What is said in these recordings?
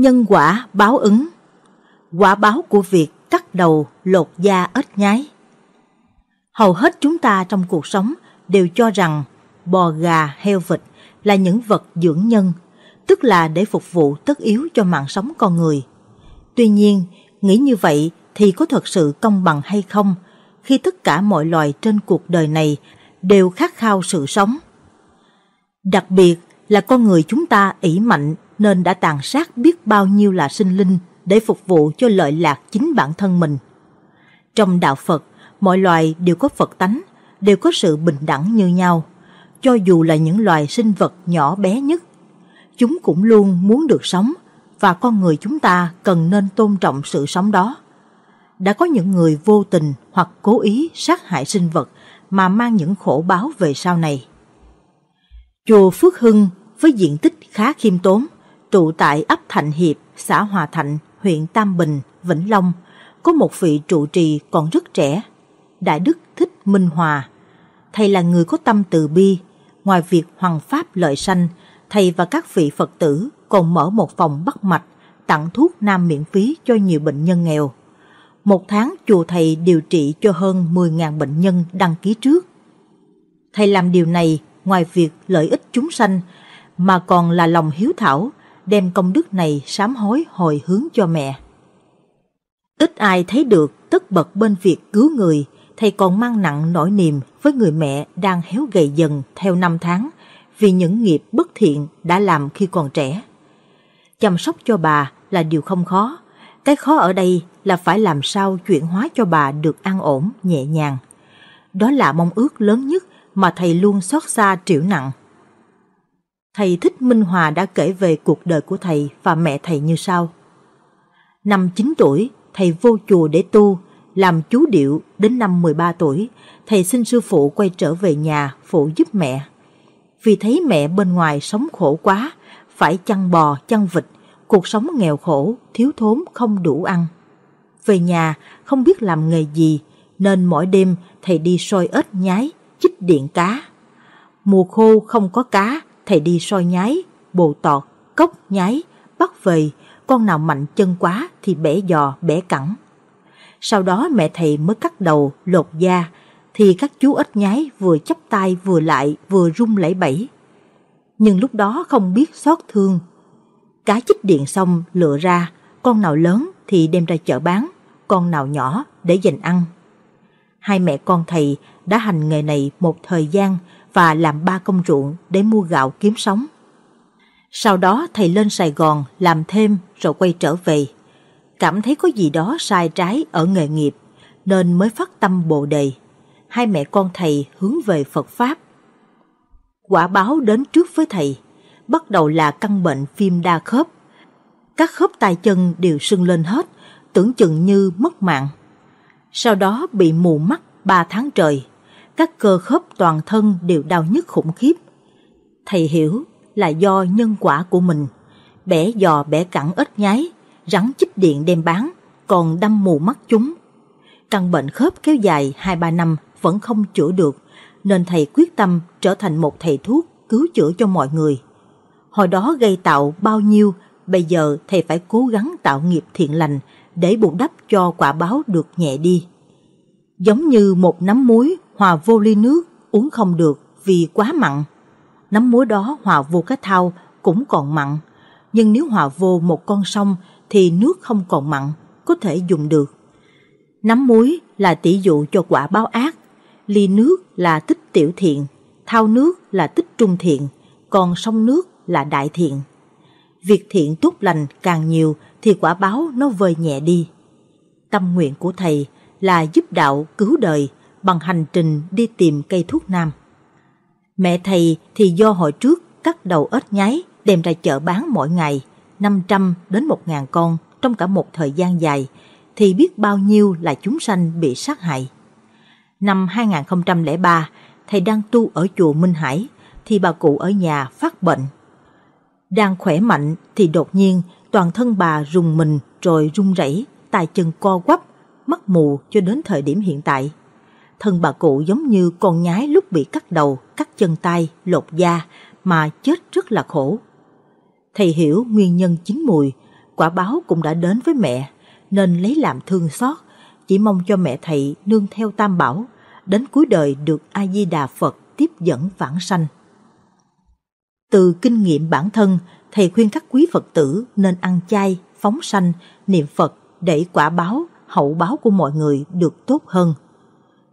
nhân quả báo ứng. Quả báo của việc cắt đầu lột da ếch nhái. Hầu hết chúng ta trong cuộc sống đều cho rằng bò gà, heo vịt là những vật dưỡng nhân, tức là để phục vụ tất yếu cho mạng sống con người. Tuy nhiên, nghĩ như vậy thì có thật sự công bằng hay không khi tất cả mọi loài trên cuộc đời này đều khát khao sự sống. Đặc biệt là con người chúng ta ỷ mạnh nên đã tàn sát biết bao nhiêu là sinh linh để phục vụ cho lợi lạc chính bản thân mình. Trong đạo Phật, mọi loài đều có Phật tánh, đều có sự bình đẳng như nhau, cho dù là những loài sinh vật nhỏ bé nhất. Chúng cũng luôn muốn được sống và con người chúng ta cần nên tôn trọng sự sống đó. Đã có những người vô tình hoặc cố ý sát hại sinh vật mà mang những khổ báo về sau này. Chùa Phước Hưng với diện tích khá khiêm tốn, trụ tại ấp Thạnh Hiệp, xã Hòa Thạnh, huyện Tam Bình, Vĩnh Long, có một vị trụ trì còn rất trẻ, Đại Đức Thích Minh Hòa. Thầy là người có tâm từ bi, ngoài việc hoàng pháp lợi sanh, thầy và các vị Phật tử còn mở một phòng bắt mạch, tặng thuốc nam miễn phí cho nhiều bệnh nhân nghèo. Một tháng chùa thầy điều trị cho hơn 10.000 bệnh nhân đăng ký trước. Thầy làm điều này ngoài việc lợi ích chúng sanh mà còn là lòng hiếu thảo đem công đức này sám hối hồi hướng cho mẹ. Ít ai thấy được tất bật bên việc cứu người, thầy còn mang nặng nỗi niềm với người mẹ đang héo gầy dần theo năm tháng vì những nghiệp bất thiện đã làm khi còn trẻ. Chăm sóc cho bà là điều không khó, cái khó ở đây là phải làm sao chuyển hóa cho bà được an ổn, nhẹ nhàng. Đó là mong ước lớn nhất mà thầy luôn xót xa triệu nặng thầy Thích Minh Hòa đã kể về cuộc đời của thầy và mẹ thầy như sau. Năm 9 tuổi, thầy vô chùa để tu, làm chú điệu đến năm 13 tuổi, thầy xin sư phụ quay trở về nhà phụ giúp mẹ. Vì thấy mẹ bên ngoài sống khổ quá, phải chăn bò, chăn vịt, cuộc sống nghèo khổ, thiếu thốn không đủ ăn. Về nhà không biết làm nghề gì, nên mỗi đêm thầy đi soi ếch nhái, chích điện cá. Mùa khô không có cá, thầy đi soi nhái, bộ tọt, cốc nhái, bắt vầy, con nào mạnh chân quá thì bẻ giò, bẻ cẳng. Sau đó mẹ thầy mới cắt đầu, lột da, thì các chú ếch nhái vừa chắp tay vừa lại vừa rung lẫy bẫy. Nhưng lúc đó không biết xót thương. Cá chích điện xong lựa ra, con nào lớn thì đem ra chợ bán, con nào nhỏ để dành ăn. Hai mẹ con thầy đã hành nghề này một thời gian và làm ba công ruộng để mua gạo kiếm sống. Sau đó thầy lên Sài Gòn làm thêm rồi quay trở về. Cảm thấy có gì đó sai trái ở nghề nghiệp nên mới phát tâm bồ đề. Hai mẹ con thầy hướng về Phật Pháp. Quả báo đến trước với thầy, bắt đầu là căn bệnh phim đa khớp. Các khớp tay chân đều sưng lên hết, tưởng chừng như mất mạng. Sau đó bị mù mắt 3 tháng trời các cơ khớp toàn thân đều đau nhức khủng khiếp. Thầy hiểu là do nhân quả của mình, bẻ giò bẻ cẳng ếch nhái, rắn chích điện đem bán, còn đâm mù mắt chúng. Căn bệnh khớp kéo dài 2-3 năm vẫn không chữa được, nên thầy quyết tâm trở thành một thầy thuốc cứu chữa cho mọi người. Hồi đó gây tạo bao nhiêu, bây giờ thầy phải cố gắng tạo nghiệp thiện lành để bù đắp cho quả báo được nhẹ đi. Giống như một nắm muối Hòa vô ly nước uống không được vì quá mặn. Nấm muối đó hòa vô cái thau cũng còn mặn, nhưng nếu hòa vô một con sông thì nước không còn mặn, có thể dùng được. Nấm muối là tỷ dụ cho quả báo ác, ly nước là tích tiểu thiện, thau nước là tích trung thiện, còn sông nước là đại thiện. Việc thiện tốt lành càng nhiều thì quả báo nó vơi nhẹ đi. Tâm nguyện của Thầy là giúp đạo cứu đời, bằng hành trình đi tìm cây thuốc nam. Mẹ thầy thì do hồi trước cắt đầu ếch nhái đem ra chợ bán mỗi ngày 500 đến 1.000 con trong cả một thời gian dài thì biết bao nhiêu là chúng sanh bị sát hại. Năm 2003, thầy đang tu ở chùa Minh Hải thì bà cụ ở nhà phát bệnh. Đang khỏe mạnh thì đột nhiên toàn thân bà rùng mình rồi run rẩy, tay chân co quắp, mắt mù cho đến thời điểm hiện tại thân bà cụ giống như con nhái lúc bị cắt đầu, cắt chân tay, lột da mà chết rất là khổ. Thầy hiểu nguyên nhân chính mùi, quả báo cũng đã đến với mẹ nên lấy làm thương xót, chỉ mong cho mẹ thầy nương theo Tam Bảo, đến cuối đời được A Di Đà Phật tiếp dẫn vãng sanh. Từ kinh nghiệm bản thân, thầy khuyên các quý Phật tử nên ăn chay, phóng sanh, niệm Phật để quả báo, hậu báo của mọi người được tốt hơn.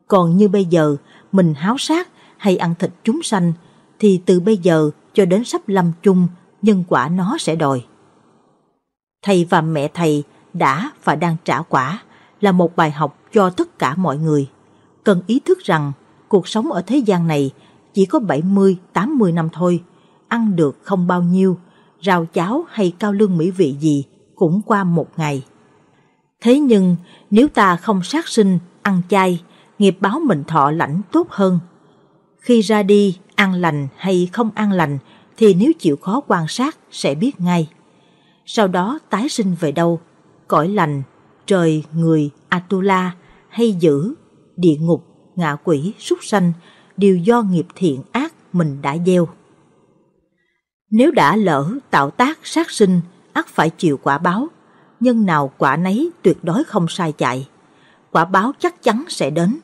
Còn như bây giờ, mình háo sát hay ăn thịt chúng sanh, thì từ bây giờ cho đến sắp lâm chung, nhân quả nó sẽ đòi. Thầy và mẹ thầy đã và đang trả quả là một bài học cho tất cả mọi người. Cần ý thức rằng cuộc sống ở thế gian này chỉ có 70-80 năm thôi, ăn được không bao nhiêu, rau cháo hay cao lương mỹ vị gì cũng qua một ngày. Thế nhưng nếu ta không sát sinh, ăn chay, nghiệp báo mình thọ lãnh tốt hơn. Khi ra đi, ăn lành hay không ăn lành thì nếu chịu khó quan sát sẽ biết ngay. Sau đó tái sinh về đâu? Cõi lành, trời, người, Atula hay dữ, địa ngục, ngạ quỷ, súc sanh đều do nghiệp thiện ác mình đã gieo. Nếu đã lỡ tạo tác sát sinh, ắt phải chịu quả báo, nhân nào quả nấy tuyệt đối không sai chạy quả báo chắc chắn sẽ đến.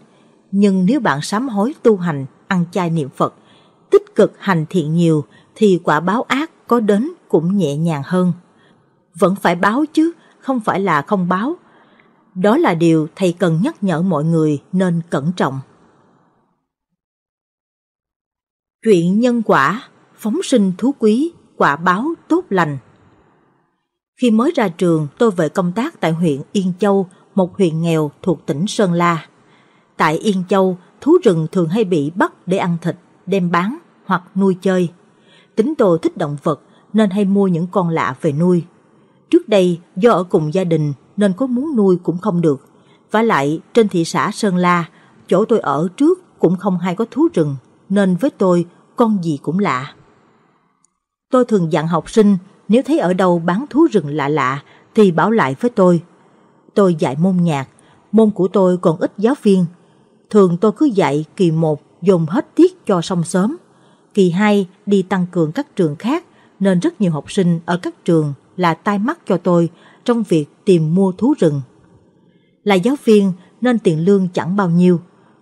Nhưng nếu bạn sám hối tu hành, ăn chay niệm Phật, tích cực hành thiện nhiều thì quả báo ác có đến cũng nhẹ nhàng hơn. Vẫn phải báo chứ, không phải là không báo. Đó là điều thầy cần nhắc nhở mọi người nên cẩn trọng. Chuyện nhân quả, phóng sinh thú quý, quả báo tốt lành. Khi mới ra trường, tôi về công tác tại huyện Yên Châu một huyện nghèo thuộc tỉnh Sơn La. Tại Yên Châu, thú rừng thường hay bị bắt để ăn thịt, đem bán hoặc nuôi chơi. Tính Tô thích động vật nên hay mua những con lạ về nuôi. Trước đây do ở cùng gia đình nên có muốn nuôi cũng không được. Và lại trên thị xã Sơn La, chỗ tôi ở trước cũng không hay có thú rừng nên với tôi con gì cũng lạ. Tôi thường dặn học sinh nếu thấy ở đâu bán thú rừng lạ lạ thì bảo lại với tôi tôi dạy môn nhạc, môn của tôi còn ít giáo viên. Thường tôi cứ dạy kỳ 1 dùng hết tiết cho xong sớm, kỳ 2 đi tăng cường các trường khác nên rất nhiều học sinh ở các trường là tai mắt cho tôi trong việc tìm mua thú rừng. Là giáo viên nên tiền lương chẳng bao nhiêu,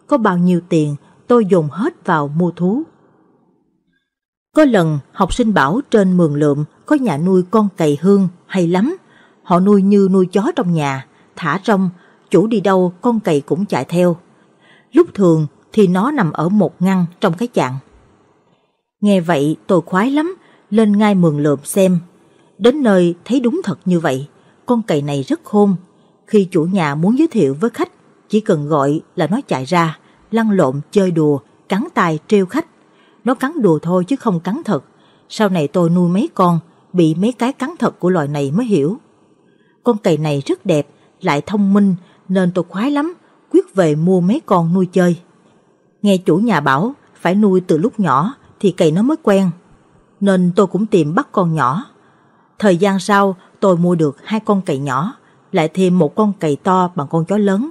có bao nhiêu tiền tôi dùng hết vào mua thú. Có lần học sinh bảo trên mường lượm có nhà nuôi con cầy hương hay lắm, họ nuôi như nuôi chó trong nhà, thả rong, chủ đi đâu con cầy cũng chạy theo. Lúc thường thì nó nằm ở một ngăn trong cái chạng. Nghe vậy tôi khoái lắm, lên ngay mường lượm xem. Đến nơi thấy đúng thật như vậy, con cầy này rất khôn. Khi chủ nhà muốn giới thiệu với khách, chỉ cần gọi là nó chạy ra, lăn lộn chơi đùa, cắn tay trêu khách. Nó cắn đùa thôi chứ không cắn thật. Sau này tôi nuôi mấy con, bị mấy cái cắn thật của loài này mới hiểu. Con cầy này rất đẹp, lại thông minh nên tôi khoái lắm, quyết về mua mấy con nuôi chơi. Nghe chủ nhà bảo phải nuôi từ lúc nhỏ thì cày nó mới quen, nên tôi cũng tìm bắt con nhỏ. Thời gian sau tôi mua được hai con cày nhỏ, lại thêm một con cày to bằng con chó lớn.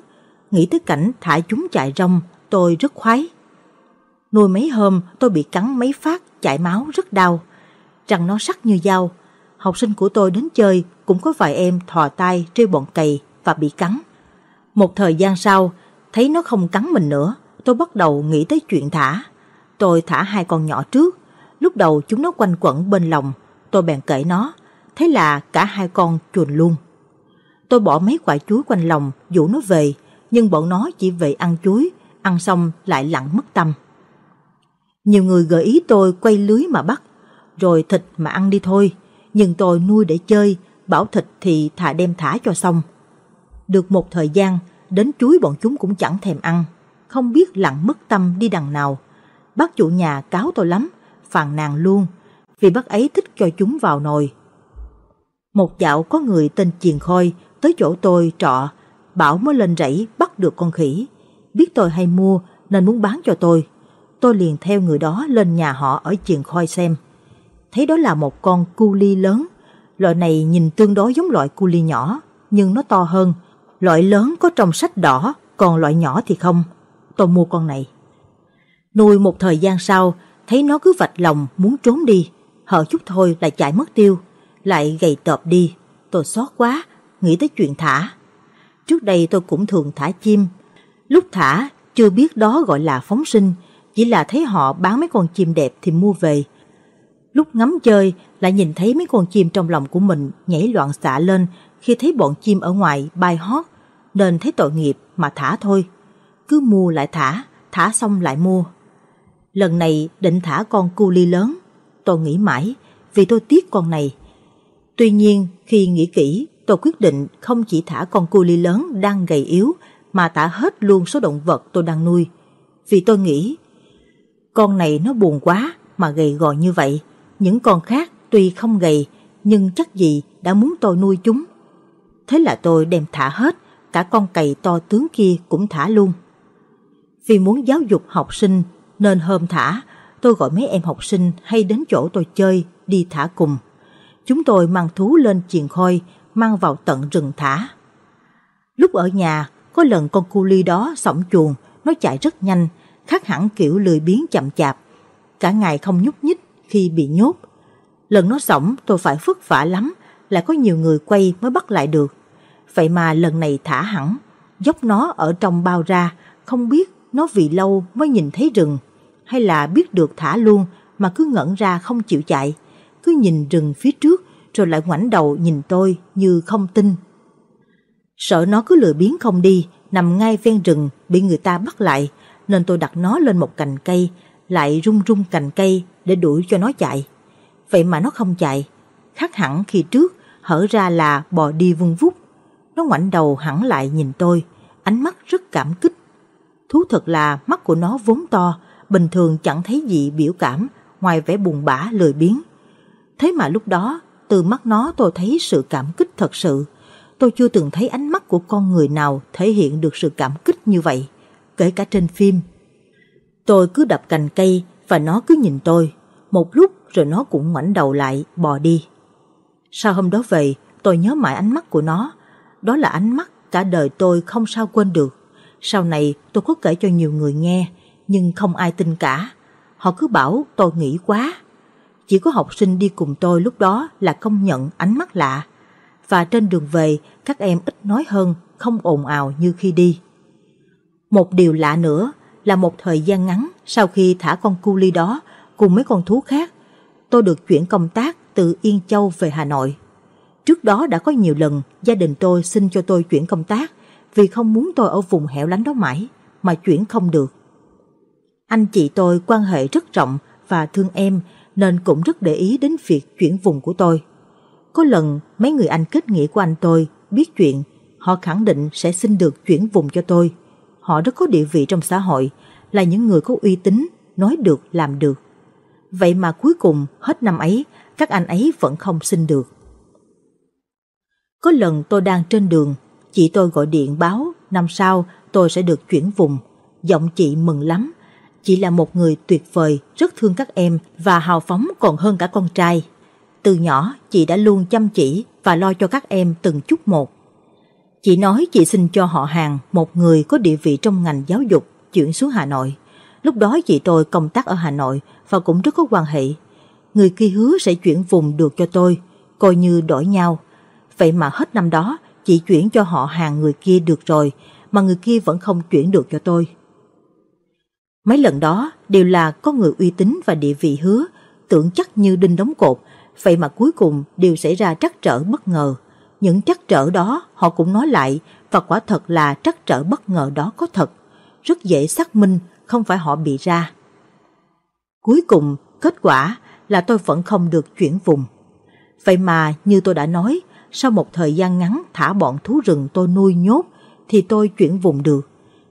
Nghĩ tới cảnh thả chúng chạy rong, tôi rất khoái. Nuôi mấy hôm tôi bị cắn mấy phát, chảy máu rất đau. Răng nó sắc như dao. Học sinh của tôi đến chơi cũng có vài em thò tay trêu bọn cày và bị cắn. Một thời gian sau, thấy nó không cắn mình nữa, tôi bắt đầu nghĩ tới chuyện thả. Tôi thả hai con nhỏ trước, lúc đầu chúng nó quanh quẩn bên lòng, tôi bèn cởi nó, thế là cả hai con chuồn luôn. Tôi bỏ mấy quả chuối quanh lòng, dụ nó về, nhưng bọn nó chỉ về ăn chuối, ăn xong lại lặn mất tâm. Nhiều người gợi ý tôi quay lưới mà bắt, rồi thịt mà ăn đi thôi, nhưng tôi nuôi để chơi, bảo thịt thì thả đem thả cho xong. Được một thời gian, đến chuối bọn chúng cũng chẳng thèm ăn, không biết lặng mất tâm đi đằng nào. Bác chủ nhà cáo tôi lắm, phàn nàn luôn, vì bác ấy thích cho chúng vào nồi. Một dạo có người tên Chiền Khôi tới chỗ tôi trọ, bảo mới lên rẫy bắt được con khỉ. Biết tôi hay mua nên muốn bán cho tôi. Tôi liền theo người đó lên nhà họ ở Chiền Khôi xem. Thấy đó là một con cu ly lớn. Loại này nhìn tương đối giống loại cu ly nhỏ, nhưng nó to hơn, loại lớn có trong sách đỏ, còn loại nhỏ thì không. Tôi mua con này. Nuôi một thời gian sau, thấy nó cứ vạch lòng muốn trốn đi, hở chút thôi là chạy mất tiêu, lại gầy tợp đi. Tôi xót quá, nghĩ tới chuyện thả. Trước đây tôi cũng thường thả chim. Lúc thả, chưa biết đó gọi là phóng sinh, chỉ là thấy họ bán mấy con chim đẹp thì mua về. Lúc ngắm chơi, lại nhìn thấy mấy con chim trong lòng của mình nhảy loạn xạ lên khi thấy bọn chim ở ngoài bay hót nên thấy tội nghiệp mà thả thôi. Cứ mua lại thả, thả xong lại mua. Lần này định thả con cu ly lớn, tôi nghĩ mãi vì tôi tiếc con này. Tuy nhiên khi nghĩ kỹ tôi quyết định không chỉ thả con cu ly lớn đang gầy yếu mà thả hết luôn số động vật tôi đang nuôi. Vì tôi nghĩ con này nó buồn quá mà gầy gò như vậy. Những con khác tuy không gầy nhưng chắc gì đã muốn tôi nuôi chúng thế là tôi đem thả hết, cả con cầy to tướng kia cũng thả luôn. Vì muốn giáo dục học sinh nên hôm thả, tôi gọi mấy em học sinh hay đến chỗ tôi chơi đi thả cùng. Chúng tôi mang thú lên chiền khôi, mang vào tận rừng thả. Lúc ở nhà, có lần con cu ly đó sổng chuồng, nó chạy rất nhanh, khác hẳn kiểu lười biếng chậm chạp. Cả ngày không nhúc nhích khi bị nhốt. Lần nó sổng tôi phải vất vả lắm, lại có nhiều người quay mới bắt lại được vậy mà lần này thả hẳn, dốc nó ở trong bao ra, không biết nó vì lâu mới nhìn thấy rừng, hay là biết được thả luôn mà cứ ngẩn ra không chịu chạy, cứ nhìn rừng phía trước rồi lại ngoảnh đầu nhìn tôi như không tin. Sợ nó cứ lười biến không đi, nằm ngay ven rừng bị người ta bắt lại, nên tôi đặt nó lên một cành cây, lại rung rung cành cây để đuổi cho nó chạy. Vậy mà nó không chạy, khác hẳn khi trước hở ra là bò đi vung vút nó ngoảnh đầu hẳn lại nhìn tôi, ánh mắt rất cảm kích. Thú thật là mắt của nó vốn to, bình thường chẳng thấy gì biểu cảm, ngoài vẻ buồn bã lười biếng. Thế mà lúc đó, từ mắt nó tôi thấy sự cảm kích thật sự. Tôi chưa từng thấy ánh mắt của con người nào thể hiện được sự cảm kích như vậy, kể cả trên phim. Tôi cứ đập cành cây và nó cứ nhìn tôi. Một lúc rồi nó cũng ngoảnh đầu lại, bò đi. Sau hôm đó về, tôi nhớ mãi ánh mắt của nó. Đó là ánh mắt cả đời tôi không sao quên được. Sau này tôi có kể cho nhiều người nghe, nhưng không ai tin cả. Họ cứ bảo tôi nghĩ quá. Chỉ có học sinh đi cùng tôi lúc đó là công nhận ánh mắt lạ. Và trên đường về, các em ít nói hơn, không ồn ào như khi đi. Một điều lạ nữa là một thời gian ngắn sau khi thả con cu ly đó cùng mấy con thú khác, tôi được chuyển công tác từ Yên Châu về Hà Nội. Trước đó đã có nhiều lần gia đình tôi xin cho tôi chuyển công tác vì không muốn tôi ở vùng hẻo lánh đó mãi mà chuyển không được. Anh chị tôi quan hệ rất rộng và thương em nên cũng rất để ý đến việc chuyển vùng của tôi. Có lần mấy người anh kết nghĩa của anh tôi biết chuyện, họ khẳng định sẽ xin được chuyển vùng cho tôi. Họ rất có địa vị trong xã hội, là những người có uy tín, nói được làm được. Vậy mà cuối cùng hết năm ấy, các anh ấy vẫn không xin được. Có lần tôi đang trên đường, chị tôi gọi điện báo năm sau tôi sẽ được chuyển vùng. Giọng chị mừng lắm. Chị là một người tuyệt vời, rất thương các em và hào phóng còn hơn cả con trai. Từ nhỏ, chị đã luôn chăm chỉ và lo cho các em từng chút một. Chị nói chị xin cho họ hàng một người có địa vị trong ngành giáo dục chuyển xuống Hà Nội. Lúc đó chị tôi công tác ở Hà Nội và cũng rất có quan hệ. Người kia hứa sẽ chuyển vùng được cho tôi, coi như đổi nhau. Vậy mà hết năm đó, chị chuyển cho họ hàng người kia được rồi, mà người kia vẫn không chuyển được cho tôi. Mấy lần đó đều là có người uy tín và địa vị hứa, tưởng chắc như đinh đóng cột, vậy mà cuối cùng đều xảy ra trắc trở bất ngờ. Những trắc trở đó họ cũng nói lại và quả thật là trắc trở bất ngờ đó có thật. Rất dễ xác minh, không phải họ bị ra. Cuối cùng, kết quả là tôi vẫn không được chuyển vùng. Vậy mà như tôi đã nói, sau một thời gian ngắn thả bọn thú rừng tôi nuôi nhốt thì tôi chuyển vùng được.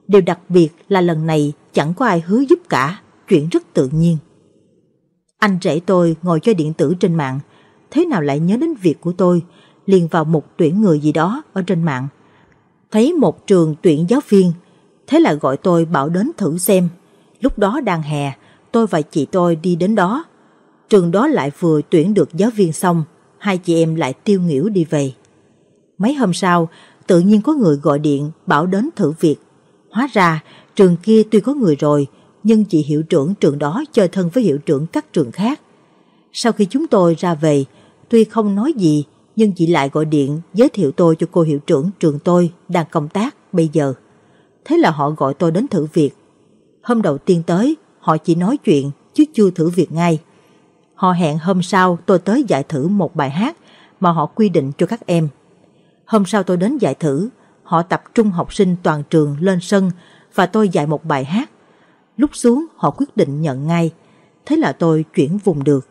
Điều đặc biệt là lần này chẳng có ai hứa giúp cả, chuyện rất tự nhiên. Anh rể tôi ngồi chơi điện tử trên mạng, thế nào lại nhớ đến việc của tôi, liền vào một tuyển người gì đó ở trên mạng. Thấy một trường tuyển giáo viên, thế là gọi tôi bảo đến thử xem. Lúc đó đang hè, tôi và chị tôi đi đến đó. Trường đó lại vừa tuyển được giáo viên xong, hai chị em lại tiêu nghỉu đi về. Mấy hôm sau, tự nhiên có người gọi điện bảo đến thử việc. Hóa ra, trường kia tuy có người rồi, nhưng chị hiệu trưởng trường đó chơi thân với hiệu trưởng các trường khác. Sau khi chúng tôi ra về, tuy không nói gì, nhưng chị lại gọi điện giới thiệu tôi cho cô hiệu trưởng trường tôi đang công tác bây giờ. Thế là họ gọi tôi đến thử việc. Hôm đầu tiên tới, họ chỉ nói chuyện chứ chưa thử việc ngay. Họ hẹn hôm sau tôi tới dạy thử một bài hát mà họ quy định cho các em. Hôm sau tôi đến dạy thử, họ tập trung học sinh toàn trường lên sân và tôi dạy một bài hát. Lúc xuống họ quyết định nhận ngay, thế là tôi chuyển vùng được.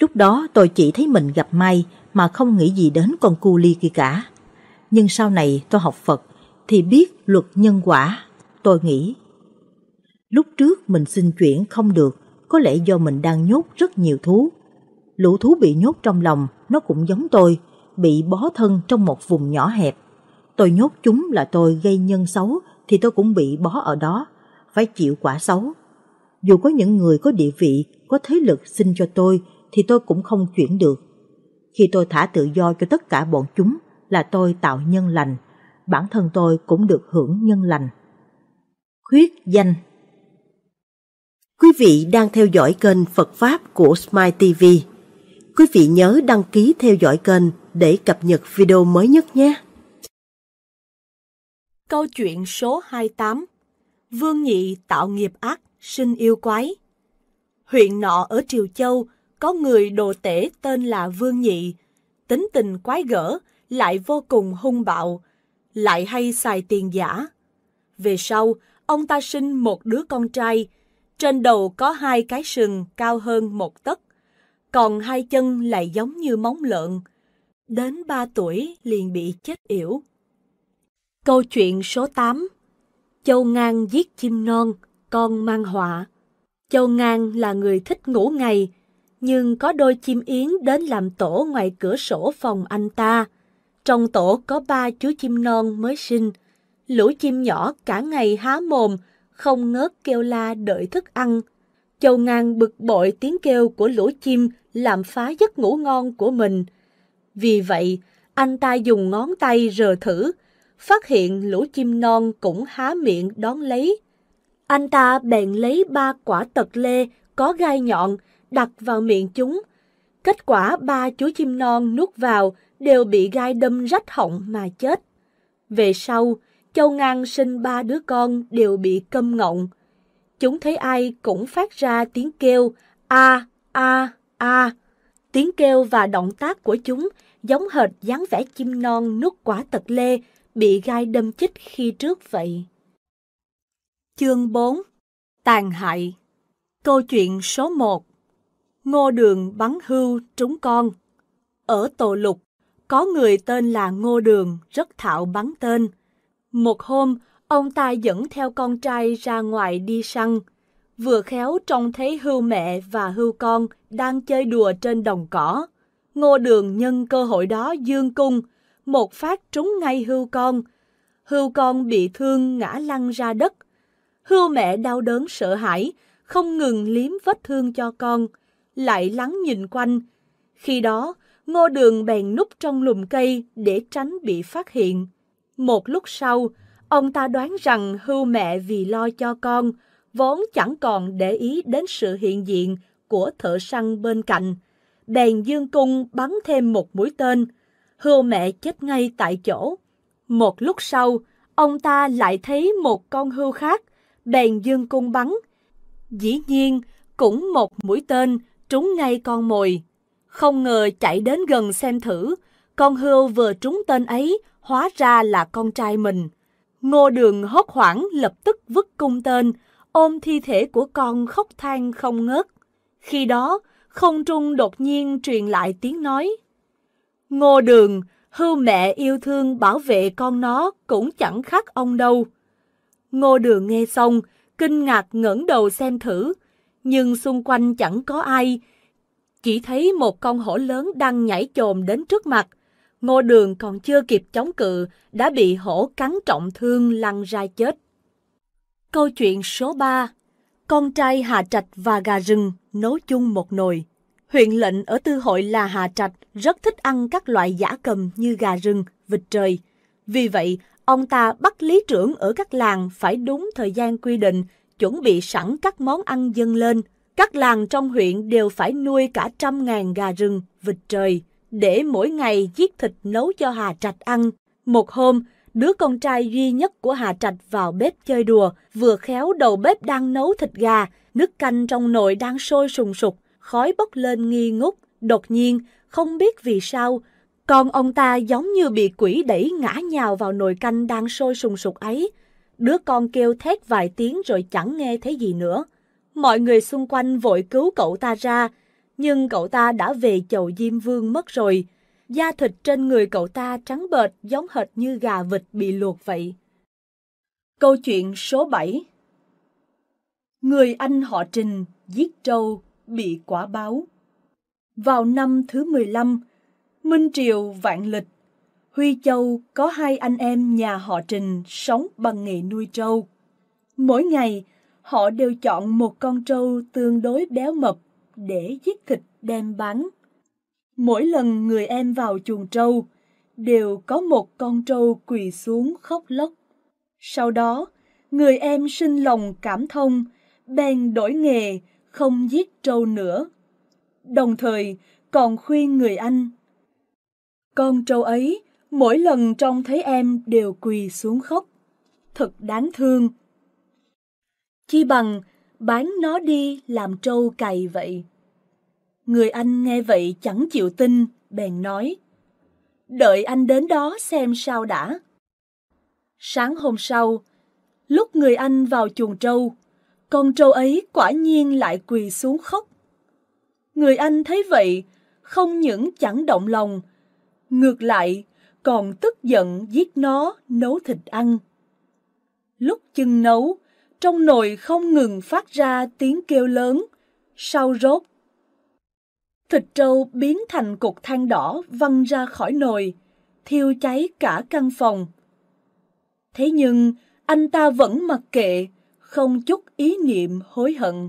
Lúc đó tôi chỉ thấy mình gặp may mà không nghĩ gì đến con cu ly kia cả. Nhưng sau này tôi học Phật thì biết luật nhân quả, tôi nghĩ. Lúc trước mình xin chuyển không được có lẽ do mình đang nhốt rất nhiều thú. Lũ thú bị nhốt trong lòng, nó cũng giống tôi, bị bó thân trong một vùng nhỏ hẹp. Tôi nhốt chúng là tôi gây nhân xấu thì tôi cũng bị bó ở đó, phải chịu quả xấu. Dù có những người có địa vị, có thế lực xin cho tôi thì tôi cũng không chuyển được. Khi tôi thả tự do cho tất cả bọn chúng là tôi tạo nhân lành, bản thân tôi cũng được hưởng nhân lành. Khuyết danh Quý vị đang theo dõi kênh Phật Pháp của Smile TV. Quý vị nhớ đăng ký theo dõi kênh để cập nhật video mới nhất nhé. Câu chuyện số 28 Vương Nhị tạo nghiệp ác, sinh yêu quái Huyện nọ ở Triều Châu có người đồ tể tên là Vương Nhị, tính tình quái gở, lại vô cùng hung bạo, lại hay xài tiền giả. Về sau, ông ta sinh một đứa con trai, trên đầu có hai cái sừng cao hơn một tấc, còn hai chân lại giống như móng lợn. Đến ba tuổi liền bị chết yểu. Câu chuyện số tám Châu Ngang giết chim non, con mang họa. Châu Ngang là người thích ngủ ngày, nhưng có đôi chim yến đến làm tổ ngoài cửa sổ phòng anh ta. Trong tổ có ba chú chim non mới sinh. Lũ chim nhỏ cả ngày há mồm, không ngớt kêu la đợi thức ăn. Châu Ngang bực bội tiếng kêu của lũ chim làm phá giấc ngủ ngon của mình. Vì vậy, anh ta dùng ngón tay rờ thử, phát hiện lũ chim non cũng há miệng đón lấy. Anh ta bèn lấy ba quả tật lê có gai nhọn đặt vào miệng chúng. Kết quả ba chú chim non nuốt vào đều bị gai đâm rách họng mà chết. Về sau, Châu Ngàn sinh ba đứa con đều bị câm ngọng. Chúng thấy ai cũng phát ra tiếng kêu a a a. Tiếng kêu và động tác của chúng giống hệt dáng vẻ chim non nuốt quả tật lê bị gai đâm chích khi trước vậy. Chương 4 Tàn hại Câu chuyện số 1 Ngô Đường bắn hưu trúng con Ở Tổ Lục, có người tên là Ngô Đường rất thạo bắn tên. Một hôm, ông ta dẫn theo con trai ra ngoài đi săn. Vừa khéo trông thấy hưu mẹ và hưu con đang chơi đùa trên đồng cỏ. Ngô Đường nhân cơ hội đó dương cung, một phát trúng ngay hưu con. Hưu con bị thương ngã lăn ra đất. Hưu mẹ đau đớn sợ hãi, không ngừng liếm vết thương cho con, lại lắng nhìn quanh. Khi đó, Ngô Đường bèn núp trong lùm cây để tránh bị phát hiện. Một lúc sau, ông ta đoán rằng hưu mẹ vì lo cho con, vốn chẳng còn để ý đến sự hiện diện của thợ săn bên cạnh. Bèn dương cung bắn thêm một mũi tên. Hưu mẹ chết ngay tại chỗ. Một lúc sau, ông ta lại thấy một con hưu khác. Bèn dương cung bắn. Dĩ nhiên, cũng một mũi tên trúng ngay con mồi. Không ngờ chạy đến gần xem thử, con hươu vừa trúng tên ấy hóa ra là con trai mình. Ngô Đường hốt hoảng lập tức vứt cung tên, ôm thi thể của con khóc than không ngớt. Khi đó, không trung đột nhiên truyền lại tiếng nói. Ngô Đường, hưu mẹ yêu thương bảo vệ con nó cũng chẳng khác ông đâu. Ngô Đường nghe xong, kinh ngạc ngẩng đầu xem thử, nhưng xung quanh chẳng có ai. Chỉ thấy một con hổ lớn đang nhảy chồm đến trước mặt, Ngô Đường còn chưa kịp chống cự, đã bị hổ cắn trọng thương lăn ra chết. Câu chuyện số 3 Con trai Hà Trạch và gà rừng nấu chung một nồi. Huyện lệnh ở tư hội là Hà Trạch rất thích ăn các loại giả cầm như gà rừng, vịt trời. Vì vậy, ông ta bắt lý trưởng ở các làng phải đúng thời gian quy định, chuẩn bị sẵn các món ăn dâng lên. Các làng trong huyện đều phải nuôi cả trăm ngàn gà rừng, vịt trời để mỗi ngày giết thịt nấu cho Hà Trạch ăn. Một hôm, đứa con trai duy nhất của Hà Trạch vào bếp chơi đùa, vừa khéo đầu bếp đang nấu thịt gà, nước canh trong nồi đang sôi sùng sục, khói bốc lên nghi ngút. Đột nhiên, không biết vì sao, con ông ta giống như bị quỷ đẩy ngã nhào vào nồi canh đang sôi sùng sục ấy. Đứa con kêu thét vài tiếng rồi chẳng nghe thấy gì nữa. Mọi người xung quanh vội cứu cậu ta ra, nhưng cậu ta đã về chầu Diêm Vương mất rồi. Da thịt trên người cậu ta trắng bệt giống hệt như gà vịt bị luộc vậy. Câu chuyện số 7 Người anh họ Trình giết trâu bị quả báo. Vào năm thứ 15, Minh Triều Vạn Lịch, Huy Châu có hai anh em nhà họ Trình sống bằng nghề nuôi trâu. Mỗi ngày, họ đều chọn một con trâu tương đối béo mập để giết thịt đem bán. Mỗi lần người em vào chuồng trâu, đều có một con trâu quỳ xuống khóc lóc. Sau đó, người em sinh lòng cảm thông, bèn đổi nghề, không giết trâu nữa. Đồng thời, còn khuyên người anh. Con trâu ấy, mỗi lần trông thấy em đều quỳ xuống khóc. Thật đáng thương. Chi bằng bán nó đi làm trâu cày vậy. Người anh nghe vậy chẳng chịu tin, bèn nói. Đợi anh đến đó xem sao đã. Sáng hôm sau, lúc người anh vào chuồng trâu, con trâu ấy quả nhiên lại quỳ xuống khóc. Người anh thấy vậy, không những chẳng động lòng, ngược lại còn tức giận giết nó nấu thịt ăn. Lúc chưng nấu, trong nồi không ngừng phát ra tiếng kêu lớn, sau rốt. Thịt trâu biến thành cục than đỏ văng ra khỏi nồi, thiêu cháy cả căn phòng. Thế nhưng, anh ta vẫn mặc kệ, không chút ý niệm hối hận.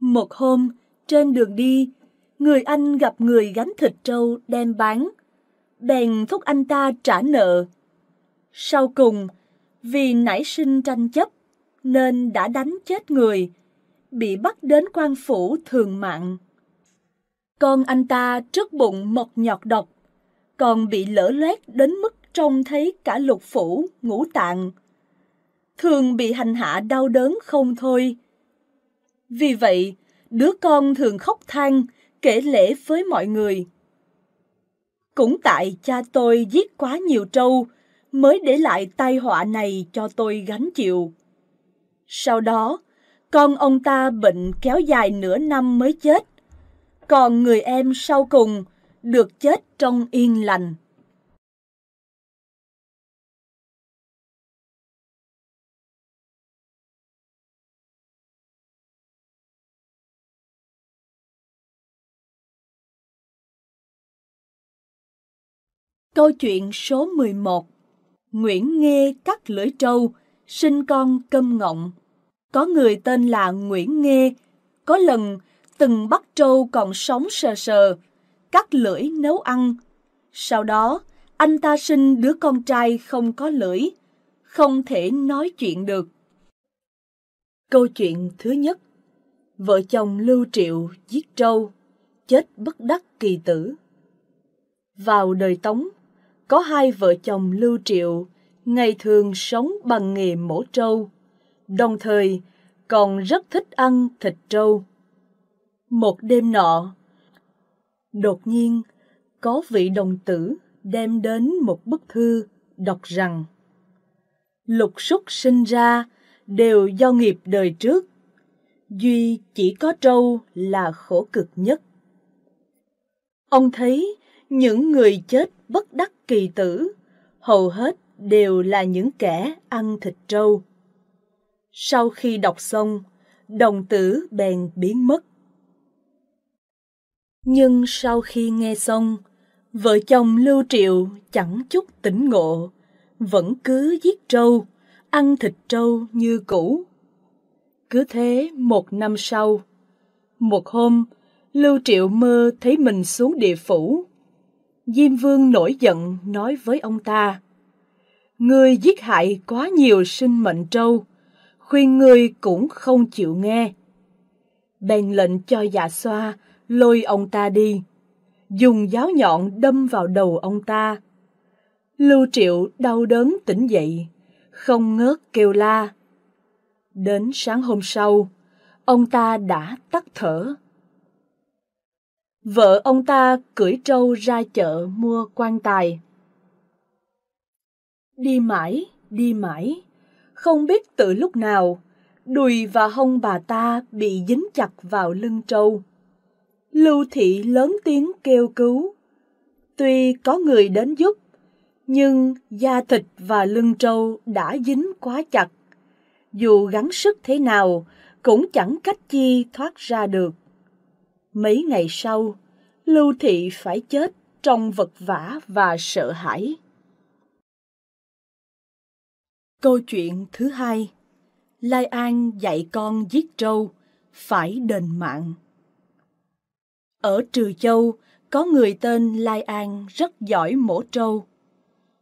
Một hôm, trên đường đi, người anh gặp người gánh thịt trâu đem bán, bèn thúc anh ta trả nợ. Sau cùng, vì nảy sinh tranh chấp, nên đã đánh chết người, bị bắt đến quan phủ thường mạng. Con anh ta trước bụng mọc nhọt độc, còn bị lỡ loét đến mức trông thấy cả lục phủ, ngũ tạng. Thường bị hành hạ đau đớn không thôi. Vì vậy, đứa con thường khóc than, kể lễ với mọi người. Cũng tại cha tôi giết quá nhiều trâu mới để lại tai họa này cho tôi gánh chịu. Sau đó, con ông ta bệnh kéo dài nửa năm mới chết. Còn người em sau cùng được chết trong yên lành. Câu chuyện số 11 Nguyễn Nghê cắt lưỡi trâu sinh con câm ngọng. Có người tên là Nguyễn Nghê, có lần từng bắt trâu còn sống sờ sờ, cắt lưỡi nấu ăn. Sau đó, anh ta sinh đứa con trai không có lưỡi, không thể nói chuyện được. Câu chuyện thứ nhất Vợ chồng Lưu Triệu giết trâu, chết bất đắc kỳ tử. Vào đời Tống, có hai vợ chồng Lưu Triệu ngày thường sống bằng nghề mổ trâu, đồng thời còn rất thích ăn thịt trâu. Một đêm nọ, đột nhiên có vị đồng tử đem đến một bức thư đọc rằng Lục súc sinh ra đều do nghiệp đời trước, duy chỉ có trâu là khổ cực nhất. Ông thấy những người chết bất đắc kỳ tử hầu hết đều là những kẻ ăn thịt trâu. Sau khi đọc xong, đồng tử bèn biến mất. Nhưng sau khi nghe xong, vợ chồng Lưu Triệu chẳng chút tỉnh ngộ, vẫn cứ giết trâu, ăn thịt trâu như cũ. Cứ thế một năm sau, một hôm, Lưu Triệu mơ thấy mình xuống địa phủ. Diêm Vương nổi giận nói với ông ta ngươi giết hại quá nhiều sinh mệnh trâu, khuyên ngươi cũng không chịu nghe. Bèn lệnh cho dạ xoa, lôi ông ta đi, dùng giáo nhọn đâm vào đầu ông ta. Lưu Triệu đau đớn tỉnh dậy, không ngớt kêu la. Đến sáng hôm sau, ông ta đã tắt thở. Vợ ông ta cưỡi trâu ra chợ mua quan tài. Đi mãi, đi mãi, không biết từ lúc nào, đùi và hông bà ta bị dính chặt vào lưng trâu. Lưu thị lớn tiếng kêu cứu. Tuy có người đến giúp, nhưng da thịt và lưng trâu đã dính quá chặt. Dù gắng sức thế nào, cũng chẳng cách chi thoát ra được. Mấy ngày sau, Lưu thị phải chết trong vật vã và sợ hãi. Câu chuyện thứ hai Lai An dạy con giết trâu, phải đền mạng. Ở Trừ Châu, có người tên Lai An rất giỏi mổ trâu.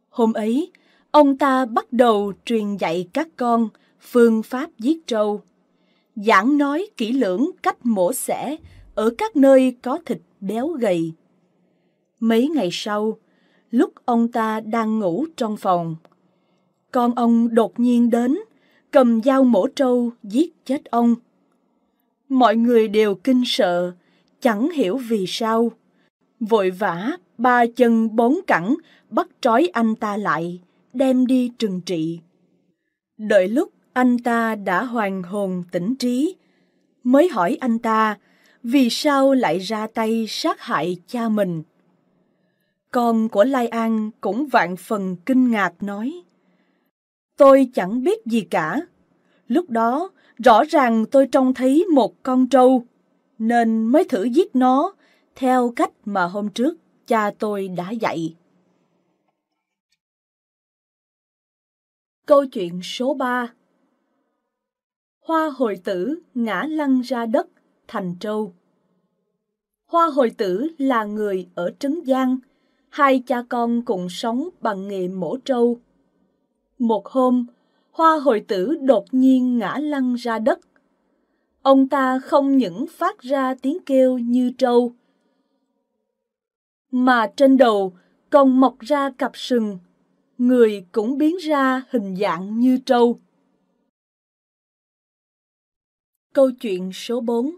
Hôm ấy, ông ta bắt đầu truyền dạy các con phương pháp giết trâu. Giảng nói kỹ lưỡng cách mổ xẻ ở các nơi có thịt béo gầy. Mấy ngày sau, lúc ông ta đang ngủ trong phòng, con ông đột nhiên đến, cầm dao mổ trâu giết chết ông. Mọi người đều kinh sợ, chẳng hiểu vì sao. Vội vã, ba chân bốn cẳng bắt trói anh ta lại, đem đi trừng trị. Đợi lúc anh ta đã hoàn hồn tỉnh trí, mới hỏi anh ta vì sao lại ra tay sát hại cha mình. Con của Lai An cũng vạn phần kinh ngạc nói Tôi chẳng biết gì cả. Lúc đó, rõ ràng tôi trông thấy một con trâu, nên mới thử giết nó theo cách mà hôm trước cha tôi đã dạy. Câu chuyện số ba. Hoa hồi tử ngã lăn ra đất thành trâu. Hoa hồi tử là người ở Trấn Giang. Hai cha con cùng sống bằng nghề mổ trâu một hôm, hoa hồi tử đột nhiên ngã lăn ra đất. Ông ta không những phát ra tiếng kêu như trâu, mà trên đầu còn mọc ra cặp sừng, người cũng biến ra hình dạng như trâu. Câu chuyện số 4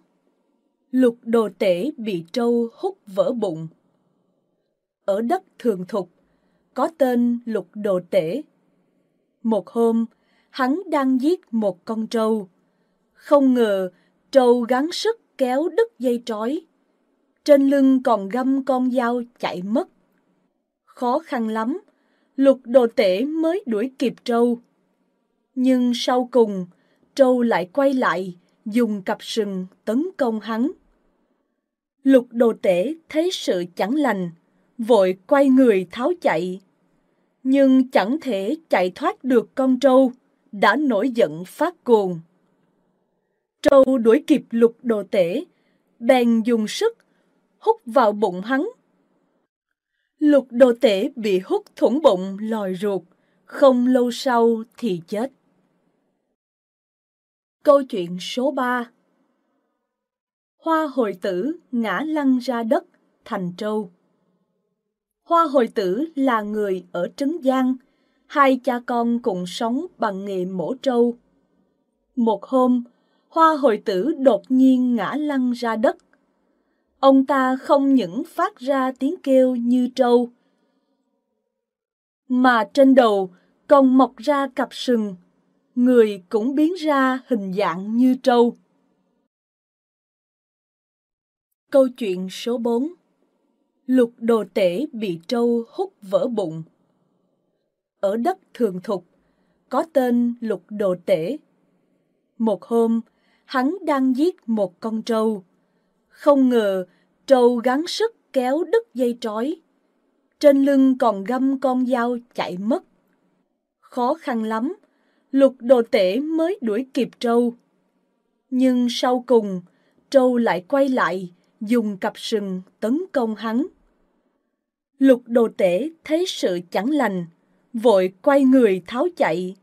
Lục đồ tể bị trâu hút vỡ bụng Ở đất thường thục, có tên lục đồ tể một hôm, hắn đang giết một con trâu. Không ngờ, trâu gắng sức kéo đứt dây trói. Trên lưng còn găm con dao chạy mất. Khó khăn lắm, lục đồ tể mới đuổi kịp trâu. Nhưng sau cùng, trâu lại quay lại, dùng cặp sừng tấn công hắn. Lục đồ tể thấy sự chẳng lành, vội quay người tháo chạy nhưng chẳng thể chạy thoát được con trâu, đã nổi giận phát cuồng. Trâu đuổi kịp lục đồ tể, bèn dùng sức, hút vào bụng hắn. Lục đồ tể bị hút thủng bụng lòi ruột, không lâu sau thì chết. Câu chuyện số 3 Hoa hồi tử ngã lăn ra đất thành trâu. Hoa Hồi Tử là người ở Trấn Giang. Hai cha con cùng sống bằng nghề mổ trâu. Một hôm, Hoa Hồi Tử đột nhiên ngã lăn ra đất. Ông ta không những phát ra tiếng kêu như trâu, mà trên đầu còn mọc ra cặp sừng, người cũng biến ra hình dạng như trâu. Câu chuyện số 4 lục đồ tể bị trâu hút vỡ bụng. Ở đất thường thục, có tên lục đồ tể. Một hôm, hắn đang giết một con trâu. Không ngờ, trâu gắng sức kéo đứt dây trói. Trên lưng còn găm con dao chạy mất. Khó khăn lắm, lục đồ tể mới đuổi kịp trâu. Nhưng sau cùng, trâu lại quay lại, dùng cặp sừng tấn công hắn. Lục đồ tể thấy sự chẳng lành, vội quay người tháo chạy.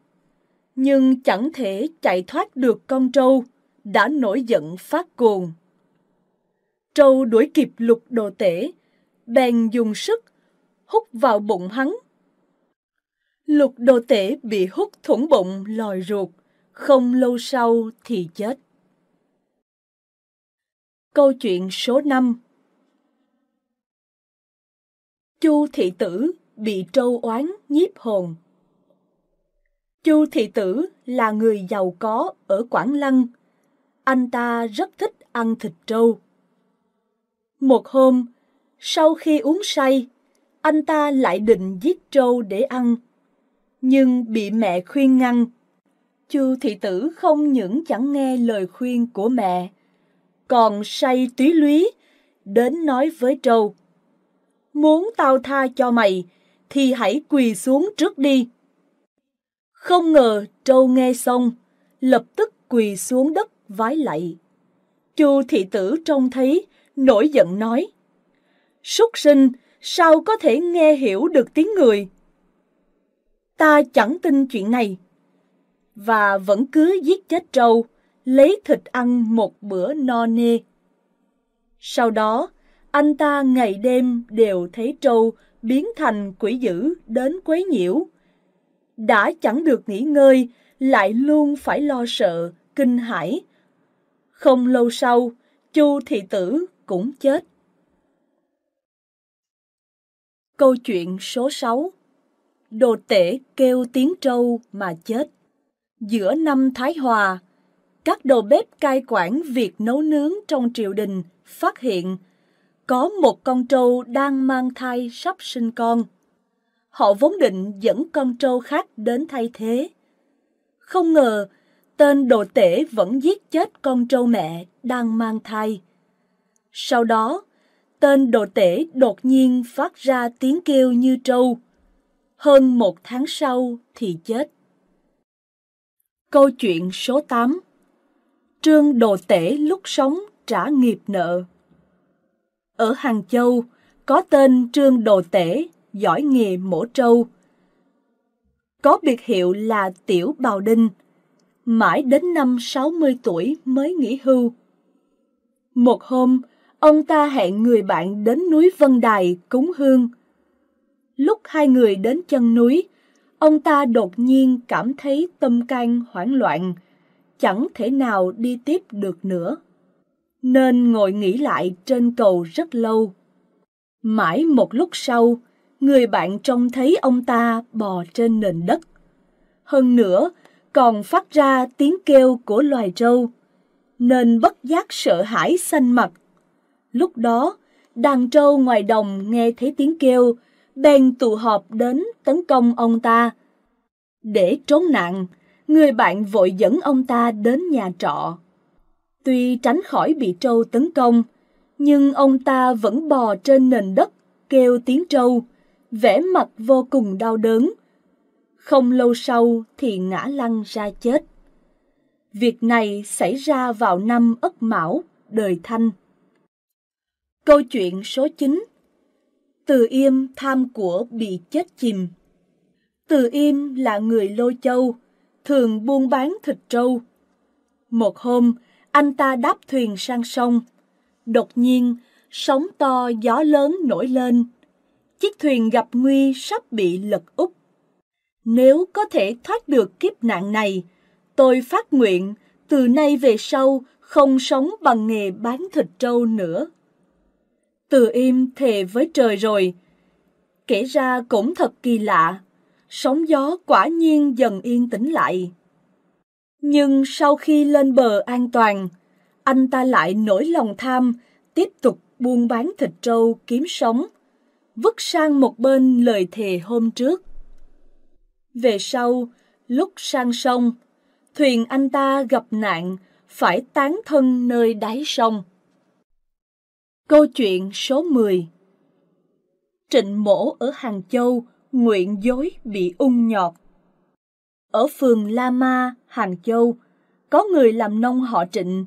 Nhưng chẳng thể chạy thoát được con trâu, đã nổi giận phát cuồng. Trâu đuổi kịp lục đồ tể, bèn dùng sức, hút vào bụng hắn. Lục đồ tể bị hút thủng bụng lòi ruột, không lâu sau thì chết. Câu chuyện số 5 Chu thị tử bị trâu oán nhiếp hồn Chu thị tử là người giàu có ở Quảng Lăng. Anh ta rất thích ăn thịt trâu. Một hôm, sau khi uống say, anh ta lại định giết trâu để ăn, nhưng bị mẹ khuyên ngăn. Chu thị tử không những chẳng nghe lời khuyên của mẹ, còn say túy lúy, đến nói với trâu. Muốn tao tha cho mày, thì hãy quỳ xuống trước đi. Không ngờ trâu nghe xong, lập tức quỳ xuống đất vái lạy. Chu thị tử trông thấy, nổi giận nói. Súc sinh, sao có thể nghe hiểu được tiếng người? Ta chẳng tin chuyện này. Và vẫn cứ giết chết trâu, lấy thịt ăn một bữa no nê. Sau đó, anh ta ngày đêm đều thấy trâu biến thành quỷ dữ đến quấy nhiễu. Đã chẳng được nghỉ ngơi, lại luôn phải lo sợ, kinh hãi. Không lâu sau, Chu thị tử cũng chết. Câu chuyện số 6 Đồ tể kêu tiếng trâu mà chết Giữa năm Thái Hòa, các đầu bếp cai quản việc nấu nướng trong triều đình phát hiện có một con trâu đang mang thai sắp sinh con. Họ vốn định dẫn con trâu khác đến thay thế. Không ngờ, tên đồ tể vẫn giết chết con trâu mẹ đang mang thai. Sau đó, tên đồ tể đột nhiên phát ra tiếng kêu như trâu. Hơn một tháng sau thì chết. Câu chuyện số 8 Trương Đồ Tể lúc sống trả nghiệp nợ. Ở Hàng Châu có tên Trương Đồ Tể, giỏi nghề mổ trâu. Có biệt hiệu là Tiểu Bào Đinh, mãi đến năm 60 tuổi mới nghỉ hưu. Một hôm, ông ta hẹn người bạn đến núi Vân Đài cúng hương. Lúc hai người đến chân núi, ông ta đột nhiên cảm thấy tâm can hoảng loạn, chẳng thể nào đi tiếp được nữa. Nên ngồi nghỉ lại trên cầu rất lâu. Mãi một lúc sau, người bạn trông thấy ông ta bò trên nền đất. Hơn nữa, còn phát ra tiếng kêu của loài trâu, nên bất giác sợ hãi xanh mặt. Lúc đó, đàn trâu ngoài đồng nghe thấy tiếng kêu, bèn tụ họp đến tấn công ông ta. Để trốn nạn, người bạn vội dẫn ông ta đến nhà trọ. Tuy tránh khỏi bị trâu tấn công, nhưng ông ta vẫn bò trên nền đất, kêu tiếng trâu, vẻ mặt vô cùng đau đớn. Không lâu sau thì ngã lăn ra chết. Việc này xảy ra vào năm Ất Mão, đời Thanh. Câu chuyện số 9 Từ Yêm tham của bị chết chìm Từ Yêm là người lôi Châu, thường buôn bán thịt trâu. Một hôm, anh ta đáp thuyền sang sông. Đột nhiên, sóng to gió lớn nổi lên. Chiếc thuyền gặp nguy sắp bị lật úp. Nếu có thể thoát được kiếp nạn này, tôi phát nguyện từ nay về sau không sống bằng nghề bán thịt trâu nữa. Từ im thề với trời rồi. Kể ra cũng thật kỳ lạ sóng gió quả nhiên dần yên tĩnh lại. Nhưng sau khi lên bờ an toàn, anh ta lại nổi lòng tham, tiếp tục buôn bán thịt trâu kiếm sống, vứt sang một bên lời thề hôm trước. Về sau, lúc sang sông, thuyền anh ta gặp nạn, phải tán thân nơi đáy sông. Câu chuyện số 10 Trịnh Mổ ở Hàng Châu nguyện dối bị ung nhọt. Ở phường La Ma, Hàng Châu, có người làm nông họ trịnh.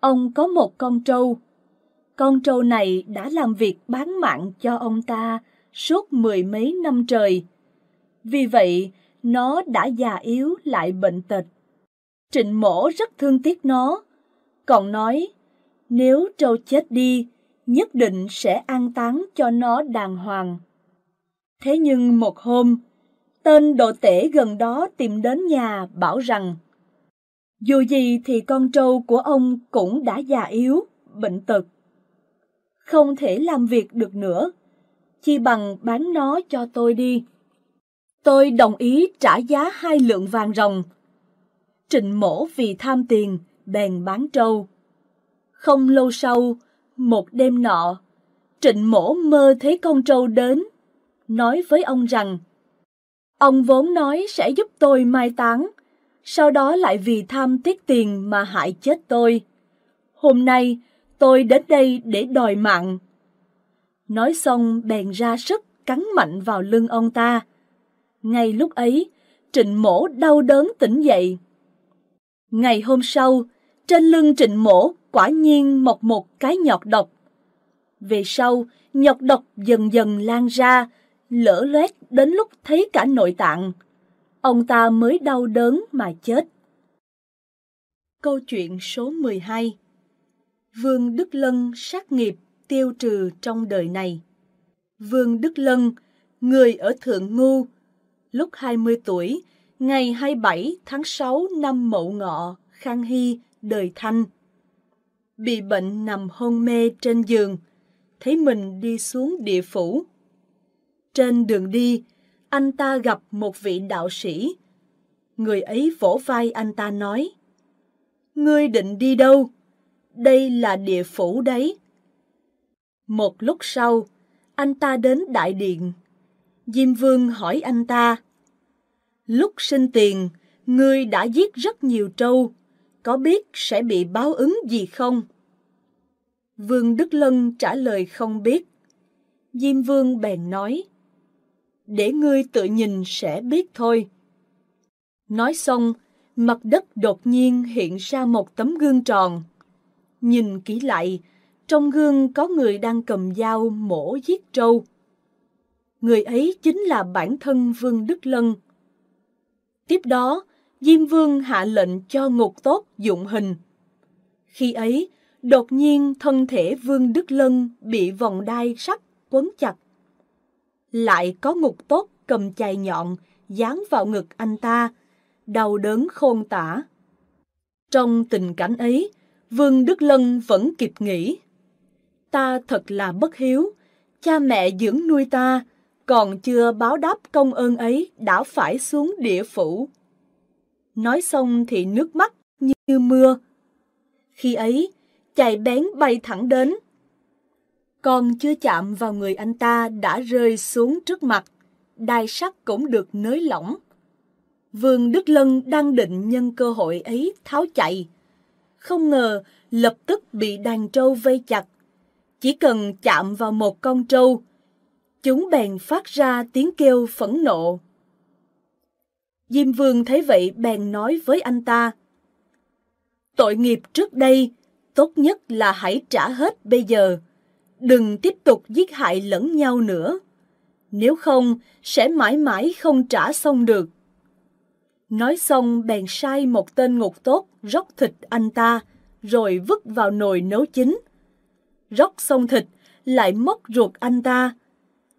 Ông có một con trâu. Con trâu này đã làm việc bán mạng cho ông ta suốt mười mấy năm trời. Vì vậy, nó đã già yếu lại bệnh tật. Trịnh mổ rất thương tiếc nó, còn nói nếu trâu chết đi, nhất định sẽ an táng cho nó đàng hoàng. Thế nhưng một hôm, tên đồ tể gần đó tìm đến nhà bảo rằng dù gì thì con trâu của ông cũng đã già yếu, bệnh tật. Không thể làm việc được nữa, chi bằng bán nó cho tôi đi. Tôi đồng ý trả giá hai lượng vàng rồng. Trịnh mổ vì tham tiền, bèn bán trâu. Không lâu sau, một đêm nọ, trịnh mổ mơ thấy con trâu đến nói với ông rằng ông vốn nói sẽ giúp tôi mai táng sau đó lại vì tham tiếc tiền mà hại chết tôi hôm nay tôi đến đây để đòi mạng nói xong bèn ra sức cắn mạnh vào lưng ông ta ngay lúc ấy trịnh mổ đau đớn tỉnh dậy ngày hôm sau trên lưng trịnh mổ quả nhiên mọc một cái nhọt độc về sau nhọt độc dần dần lan ra lỡ loét đến lúc thấy cả nội tạng. Ông ta mới đau đớn mà chết. Câu chuyện số 12 Vương Đức Lân sát nghiệp tiêu trừ trong đời này. Vương Đức Lân, người ở Thượng Ngu, lúc 20 tuổi, ngày 27 tháng 6 năm Mậu Ngọ, Khang Hy, đời Thanh. Bị bệnh nằm hôn mê trên giường, thấy mình đi xuống địa phủ trên đường đi, anh ta gặp một vị đạo sĩ. Người ấy vỗ vai anh ta nói, Ngươi định đi đâu? Đây là địa phủ đấy. Một lúc sau, anh ta đến đại điện. Diêm Vương hỏi anh ta, Lúc sinh tiền, ngươi đã giết rất nhiều trâu, có biết sẽ bị báo ứng gì không? Vương Đức Lân trả lời không biết. Diêm Vương bèn nói, để ngươi tự nhìn sẽ biết thôi. Nói xong, mặt đất đột nhiên hiện ra một tấm gương tròn. Nhìn kỹ lại, trong gương có người đang cầm dao mổ giết trâu. Người ấy chính là bản thân Vương Đức Lân. Tiếp đó, Diêm Vương hạ lệnh cho ngục tốt dụng hình. Khi ấy, đột nhiên thân thể Vương Đức Lân bị vòng đai sắt quấn chặt lại có ngục tốt cầm chày nhọn dán vào ngực anh ta, đau đớn khôn tả. Trong tình cảnh ấy, Vương Đức Lân vẫn kịp nghĩ. Ta thật là bất hiếu, cha mẹ dưỡng nuôi ta, còn chưa báo đáp công ơn ấy đã phải xuống địa phủ. Nói xong thì nước mắt như mưa. Khi ấy, chày bén bay thẳng đến, còn chưa chạm vào người anh ta đã rơi xuống trước mặt, đai sắt cũng được nới lỏng. Vương Đức Lân đang định nhân cơ hội ấy tháo chạy. Không ngờ lập tức bị đàn trâu vây chặt. Chỉ cần chạm vào một con trâu, chúng bèn phát ra tiếng kêu phẫn nộ. Diêm Vương thấy vậy bèn nói với anh ta. Tội nghiệp trước đây, tốt nhất là hãy trả hết bây giờ đừng tiếp tục giết hại lẫn nhau nữa nếu không sẽ mãi mãi không trả xong được nói xong bèn sai một tên ngục tốt róc thịt anh ta rồi vứt vào nồi nấu chín róc xong thịt lại móc ruột anh ta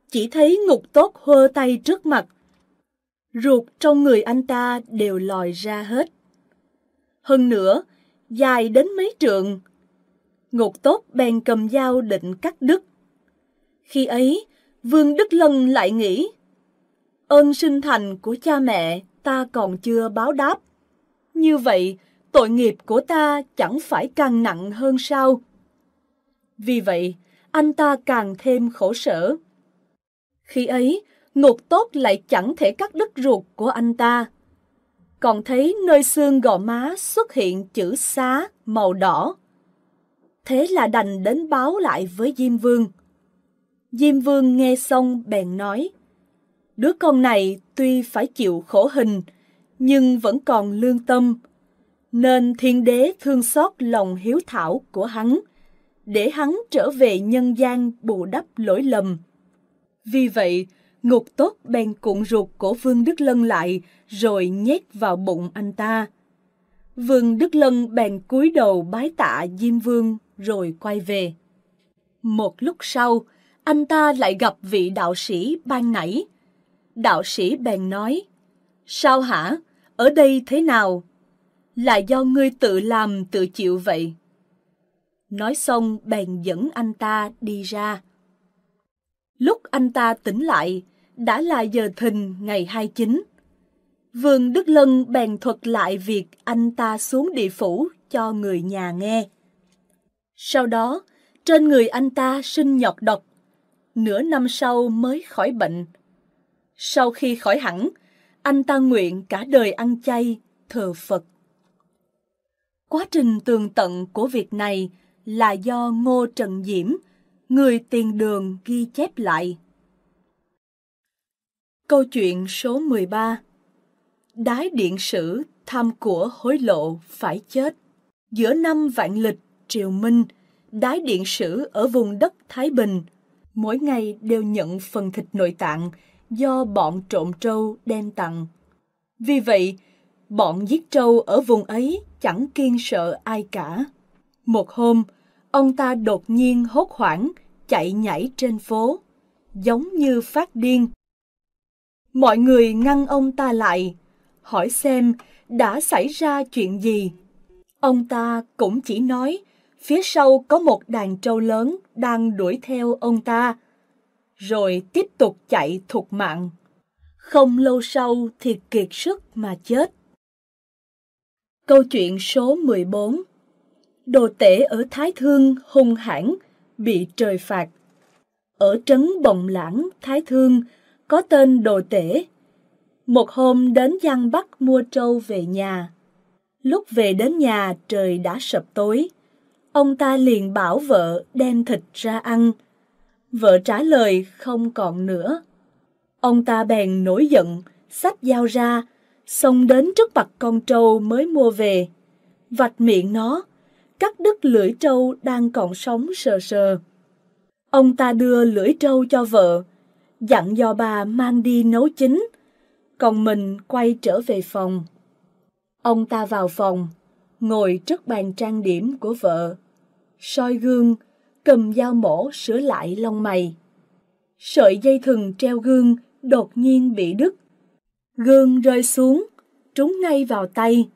chỉ thấy ngục tốt hơ tay trước mặt ruột trong người anh ta đều lòi ra hết hơn nữa dài đến mấy trượng ngột tốt bèn cầm dao định cắt đứt. Khi ấy, Vương Đức Lân lại nghĩ, ơn sinh thành của cha mẹ ta còn chưa báo đáp. Như vậy, tội nghiệp của ta chẳng phải càng nặng hơn sao? Vì vậy, anh ta càng thêm khổ sở. Khi ấy, ngột tốt lại chẳng thể cắt đứt ruột của anh ta. Còn thấy nơi xương gò má xuất hiện chữ xá màu đỏ thế là đành đến báo lại với Diêm Vương. Diêm Vương nghe xong bèn nói, đứa con này tuy phải chịu khổ hình, nhưng vẫn còn lương tâm, nên thiên đế thương xót lòng hiếu thảo của hắn, để hắn trở về nhân gian bù đắp lỗi lầm. Vì vậy, ngục tốt bèn cuộn ruột của Vương Đức Lân lại rồi nhét vào bụng anh ta. Vương Đức Lân bèn cúi đầu bái tạ Diêm Vương rồi quay về. Một lúc sau, anh ta lại gặp vị đạo sĩ ban nãy. Đạo sĩ bèn nói, Sao hả? Ở đây thế nào? Là do ngươi tự làm tự chịu vậy. Nói xong bèn dẫn anh ta đi ra. Lúc anh ta tỉnh lại, đã là giờ thìn ngày 29. Vương Đức Lân bèn thuật lại việc anh ta xuống địa phủ cho người nhà nghe. Sau đó, trên người anh ta sinh nhọt độc, nửa năm sau mới khỏi bệnh. Sau khi khỏi hẳn, anh ta nguyện cả đời ăn chay, thờ Phật. Quá trình tường tận của việc này là do Ngô Trần Diễm, người tiền đường ghi chép lại. Câu chuyện số 13 đái điện sử tham của hối lộ phải chết. Giữa năm vạn lịch, triều minh, đái điện sử ở vùng đất Thái Bình, mỗi ngày đều nhận phần thịt nội tạng do bọn trộm trâu đem tặng. Vì vậy, bọn giết trâu ở vùng ấy chẳng kiên sợ ai cả. Một hôm, ông ta đột nhiên hốt hoảng, chạy nhảy trên phố, giống như phát điên. Mọi người ngăn ông ta lại, hỏi xem đã xảy ra chuyện gì. Ông ta cũng chỉ nói phía sau có một đàn trâu lớn đang đuổi theo ông ta, rồi tiếp tục chạy thục mạng. Không lâu sau thì kiệt sức mà chết. Câu chuyện số 14 Đồ tể ở Thái Thương hung hãn bị trời phạt. Ở trấn Bồng Lãng, Thái Thương, có tên đồ tể một hôm đến Giang Bắc mua trâu về nhà. Lúc về đến nhà trời đã sập tối. Ông ta liền bảo vợ đem thịt ra ăn. Vợ trả lời không còn nữa. Ông ta bèn nổi giận, xách dao ra, xông đến trước mặt con trâu mới mua về. Vạch miệng nó, cắt đứt lưỡi trâu đang còn sống sờ sờ. Ông ta đưa lưỡi trâu cho vợ, dặn dò bà mang đi nấu chín, còn mình quay trở về phòng. Ông ta vào phòng, ngồi trước bàn trang điểm của vợ, soi gương, cầm dao mổ sửa lại lông mày. Sợi dây thừng treo gương đột nhiên bị đứt. Gương rơi xuống, trúng ngay vào tay.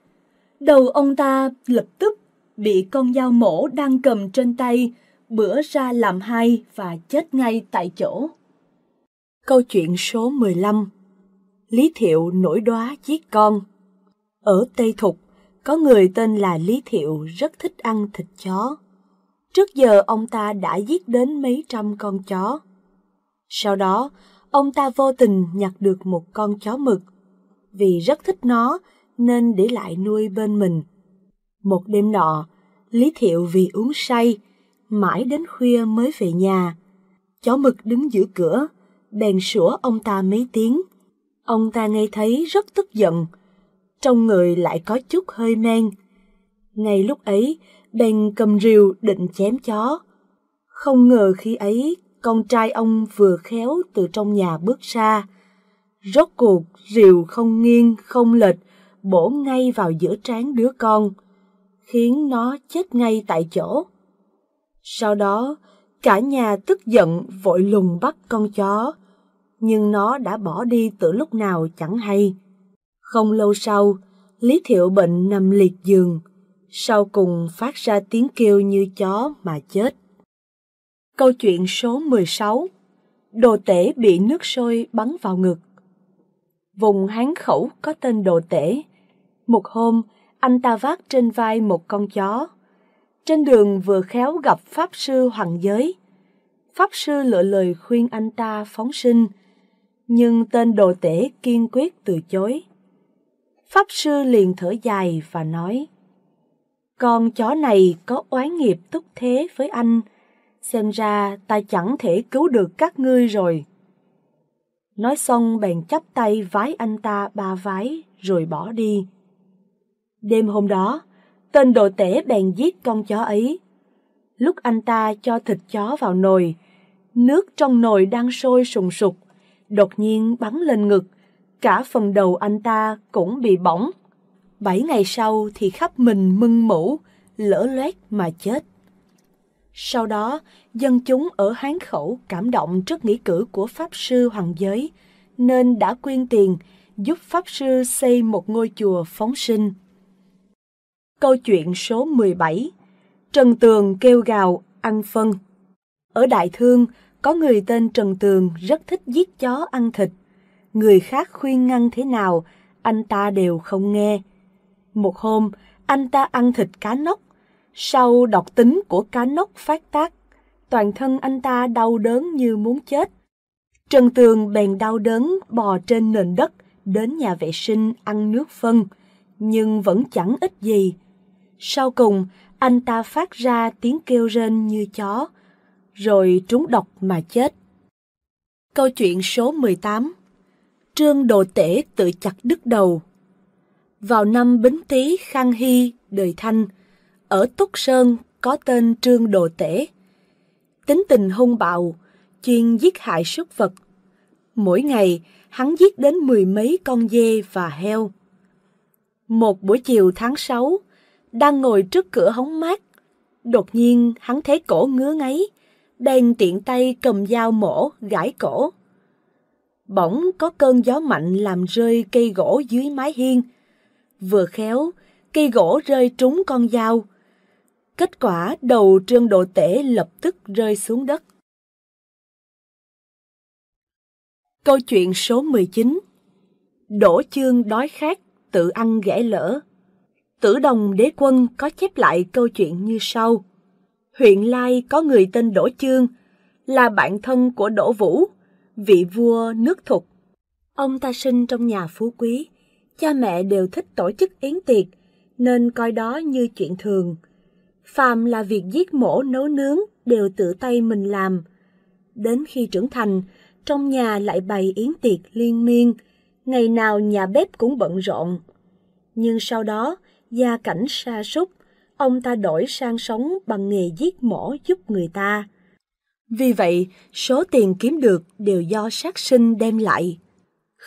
Đầu ông ta lập tức bị con dao mổ đang cầm trên tay bữa ra làm hai và chết ngay tại chỗ. Câu chuyện số 15 Lý Thiệu nổi đóa giết con. Ở Tây Thục, có người tên là Lý Thiệu rất thích ăn thịt chó. Trước giờ ông ta đã giết đến mấy trăm con chó. Sau đó, ông ta vô tình nhặt được một con chó mực. Vì rất thích nó nên để lại nuôi bên mình. Một đêm nọ, Lý Thiệu vì uống say, mãi đến khuya mới về nhà. Chó mực đứng giữa cửa, bèn sủa ông ta mấy tiếng. Ông ta nghe thấy rất tức giận, trong người lại có chút hơi men. Ngay lúc ấy, bèn cầm rìu định chém chó. Không ngờ khi ấy, con trai ông vừa khéo từ trong nhà bước ra. Rốt cuộc, rìu không nghiêng, không lệch, bổ ngay vào giữa trán đứa con, khiến nó chết ngay tại chỗ. Sau đó, cả nhà tức giận vội lùng bắt con chó, nhưng nó đã bỏ đi từ lúc nào chẳng hay. Không lâu sau, Lý Thiệu bệnh nằm liệt giường, sau cùng phát ra tiếng kêu như chó mà chết. Câu chuyện số 16 Đồ tể bị nước sôi bắn vào ngực Vùng Hán Khẩu có tên Đồ tể. Một hôm, anh ta vác trên vai một con chó. Trên đường vừa khéo gặp Pháp Sư Hoàng Giới. Pháp Sư lựa lời khuyên anh ta phóng sinh – nhưng tên đồ tể kiên quyết từ chối. Pháp sư liền thở dài và nói, Con chó này có oán nghiệp túc thế với anh, xem ra ta chẳng thể cứu được các ngươi rồi. Nói xong bèn chắp tay vái anh ta ba vái rồi bỏ đi. Đêm hôm đó, tên đồ tể bèn giết con chó ấy. Lúc anh ta cho thịt chó vào nồi, nước trong nồi đang sôi sùng sục, đột nhiên bắn lên ngực, cả phần đầu anh ta cũng bị bỏng. Bảy ngày sau thì khắp mình mưng mủ lỡ loét mà chết. Sau đó, dân chúng ở Hán Khẩu cảm động trước nghĩa cử của Pháp Sư Hoàng Giới, nên đã quyên tiền giúp Pháp Sư xây một ngôi chùa phóng sinh. Câu chuyện số 17 Trần Tường kêu gào ăn phân Ở Đại Thương, có người tên Trần Tường rất thích giết chó ăn thịt. Người khác khuyên ngăn thế nào, anh ta đều không nghe. Một hôm, anh ta ăn thịt cá nóc. Sau độc tính của cá nóc phát tác, toàn thân anh ta đau đớn như muốn chết. Trần Tường bèn đau đớn bò trên nền đất đến nhà vệ sinh ăn nước phân, nhưng vẫn chẳng ít gì. Sau cùng, anh ta phát ra tiếng kêu rên như chó rồi trúng độc mà chết. Câu chuyện số 18 Trương Đồ Tể tự chặt đứt đầu Vào năm Bính Tý Khang Hy, đời Thanh, ở Túc Sơn có tên Trương Đồ Tể. Tính tình hung bạo, chuyên giết hại súc vật. Mỗi ngày, hắn giết đến mười mấy con dê và heo. Một buổi chiều tháng 6, đang ngồi trước cửa hóng mát, đột nhiên hắn thấy cổ ngứa ngáy, đang tiện tay cầm dao mổ, gãi cổ. Bỗng có cơn gió mạnh làm rơi cây gỗ dưới mái hiên. Vừa khéo, cây gỗ rơi trúng con dao. Kết quả đầu trương độ tể lập tức rơi xuống đất. Câu chuyện số 19 Đổ chương đói khát, tự ăn ghẻ lỡ. Tử đồng đế quân có chép lại câu chuyện như sau huyện Lai có người tên Đỗ Chương, là bạn thân của Đỗ Vũ, vị vua nước Thục. Ông ta sinh trong nhà phú quý, cha mẹ đều thích tổ chức yến tiệc, nên coi đó như chuyện thường. Phàm là việc giết mổ nấu nướng đều tự tay mình làm. Đến khi trưởng thành, trong nhà lại bày yến tiệc liên miên, ngày nào nhà bếp cũng bận rộn. Nhưng sau đó, gia cảnh sa sút ông ta đổi sang sống bằng nghề giết mổ giúp người ta. Vì vậy, số tiền kiếm được đều do sát sinh đem lại.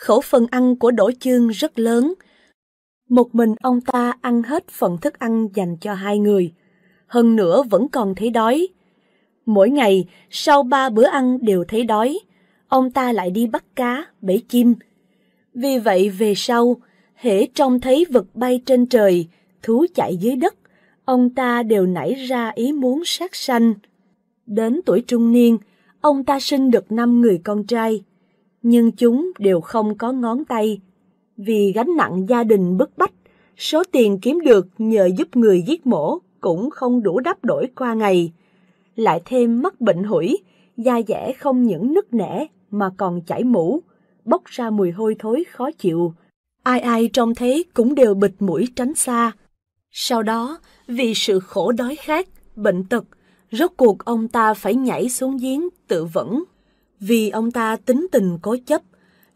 Khẩu phần ăn của Đỗ Chương rất lớn. Một mình ông ta ăn hết phần thức ăn dành cho hai người. Hơn nữa vẫn còn thấy đói. Mỗi ngày, sau ba bữa ăn đều thấy đói, ông ta lại đi bắt cá, bể chim. Vì vậy về sau, hễ trông thấy vật bay trên trời, thú chạy dưới đất, ông ta đều nảy ra ý muốn sát sanh. Đến tuổi trung niên, ông ta sinh được năm người con trai, nhưng chúng đều không có ngón tay. Vì gánh nặng gia đình bức bách, số tiền kiếm được nhờ giúp người giết mổ cũng không đủ đáp đổi qua ngày. Lại thêm mắc bệnh hủi, da dẻ không những nứt nẻ mà còn chảy mũ, bốc ra mùi hôi thối khó chịu. Ai ai trông thấy cũng đều bịt mũi tránh xa. Sau đó, vì sự khổ đói khát, bệnh tật, rốt cuộc ông ta phải nhảy xuống giếng tự vẫn. Vì ông ta tính tình cố chấp,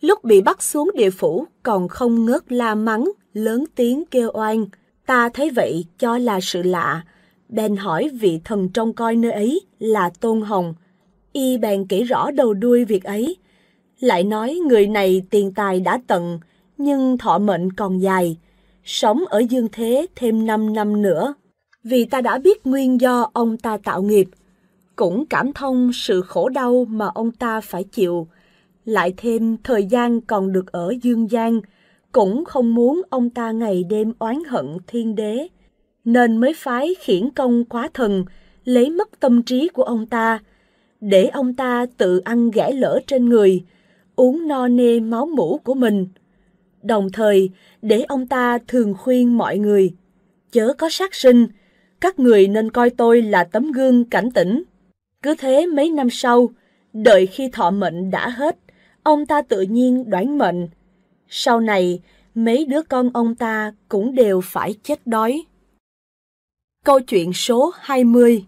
lúc bị bắt xuống địa phủ còn không ngớt la mắng, lớn tiếng kêu oan. Ta thấy vậy cho là sự lạ, bèn hỏi vị thần trông coi nơi ấy là Tôn Hồng. Y bèn kể rõ đầu đuôi việc ấy. Lại nói người này tiền tài đã tận, nhưng thọ mệnh còn dài, sống ở dương thế thêm 5 năm nữa, vì ta đã biết nguyên do ông ta tạo nghiệp, cũng cảm thông sự khổ đau mà ông ta phải chịu, lại thêm thời gian còn được ở dương gian, cũng không muốn ông ta ngày đêm oán hận thiên đế, nên mới phái khiển công quá thần, lấy mất tâm trí của ông ta, để ông ta tự ăn gãy lỡ trên người, uống no nê máu mũ của mình – đồng thời để ông ta thường khuyên mọi người chớ có sát sinh các người nên coi tôi là tấm gương cảnh tỉnh cứ thế mấy năm sau đợi khi thọ mệnh đã hết ông ta tự nhiên đoán mệnh sau này mấy đứa con ông ta cũng đều phải chết đói Câu chuyện số 20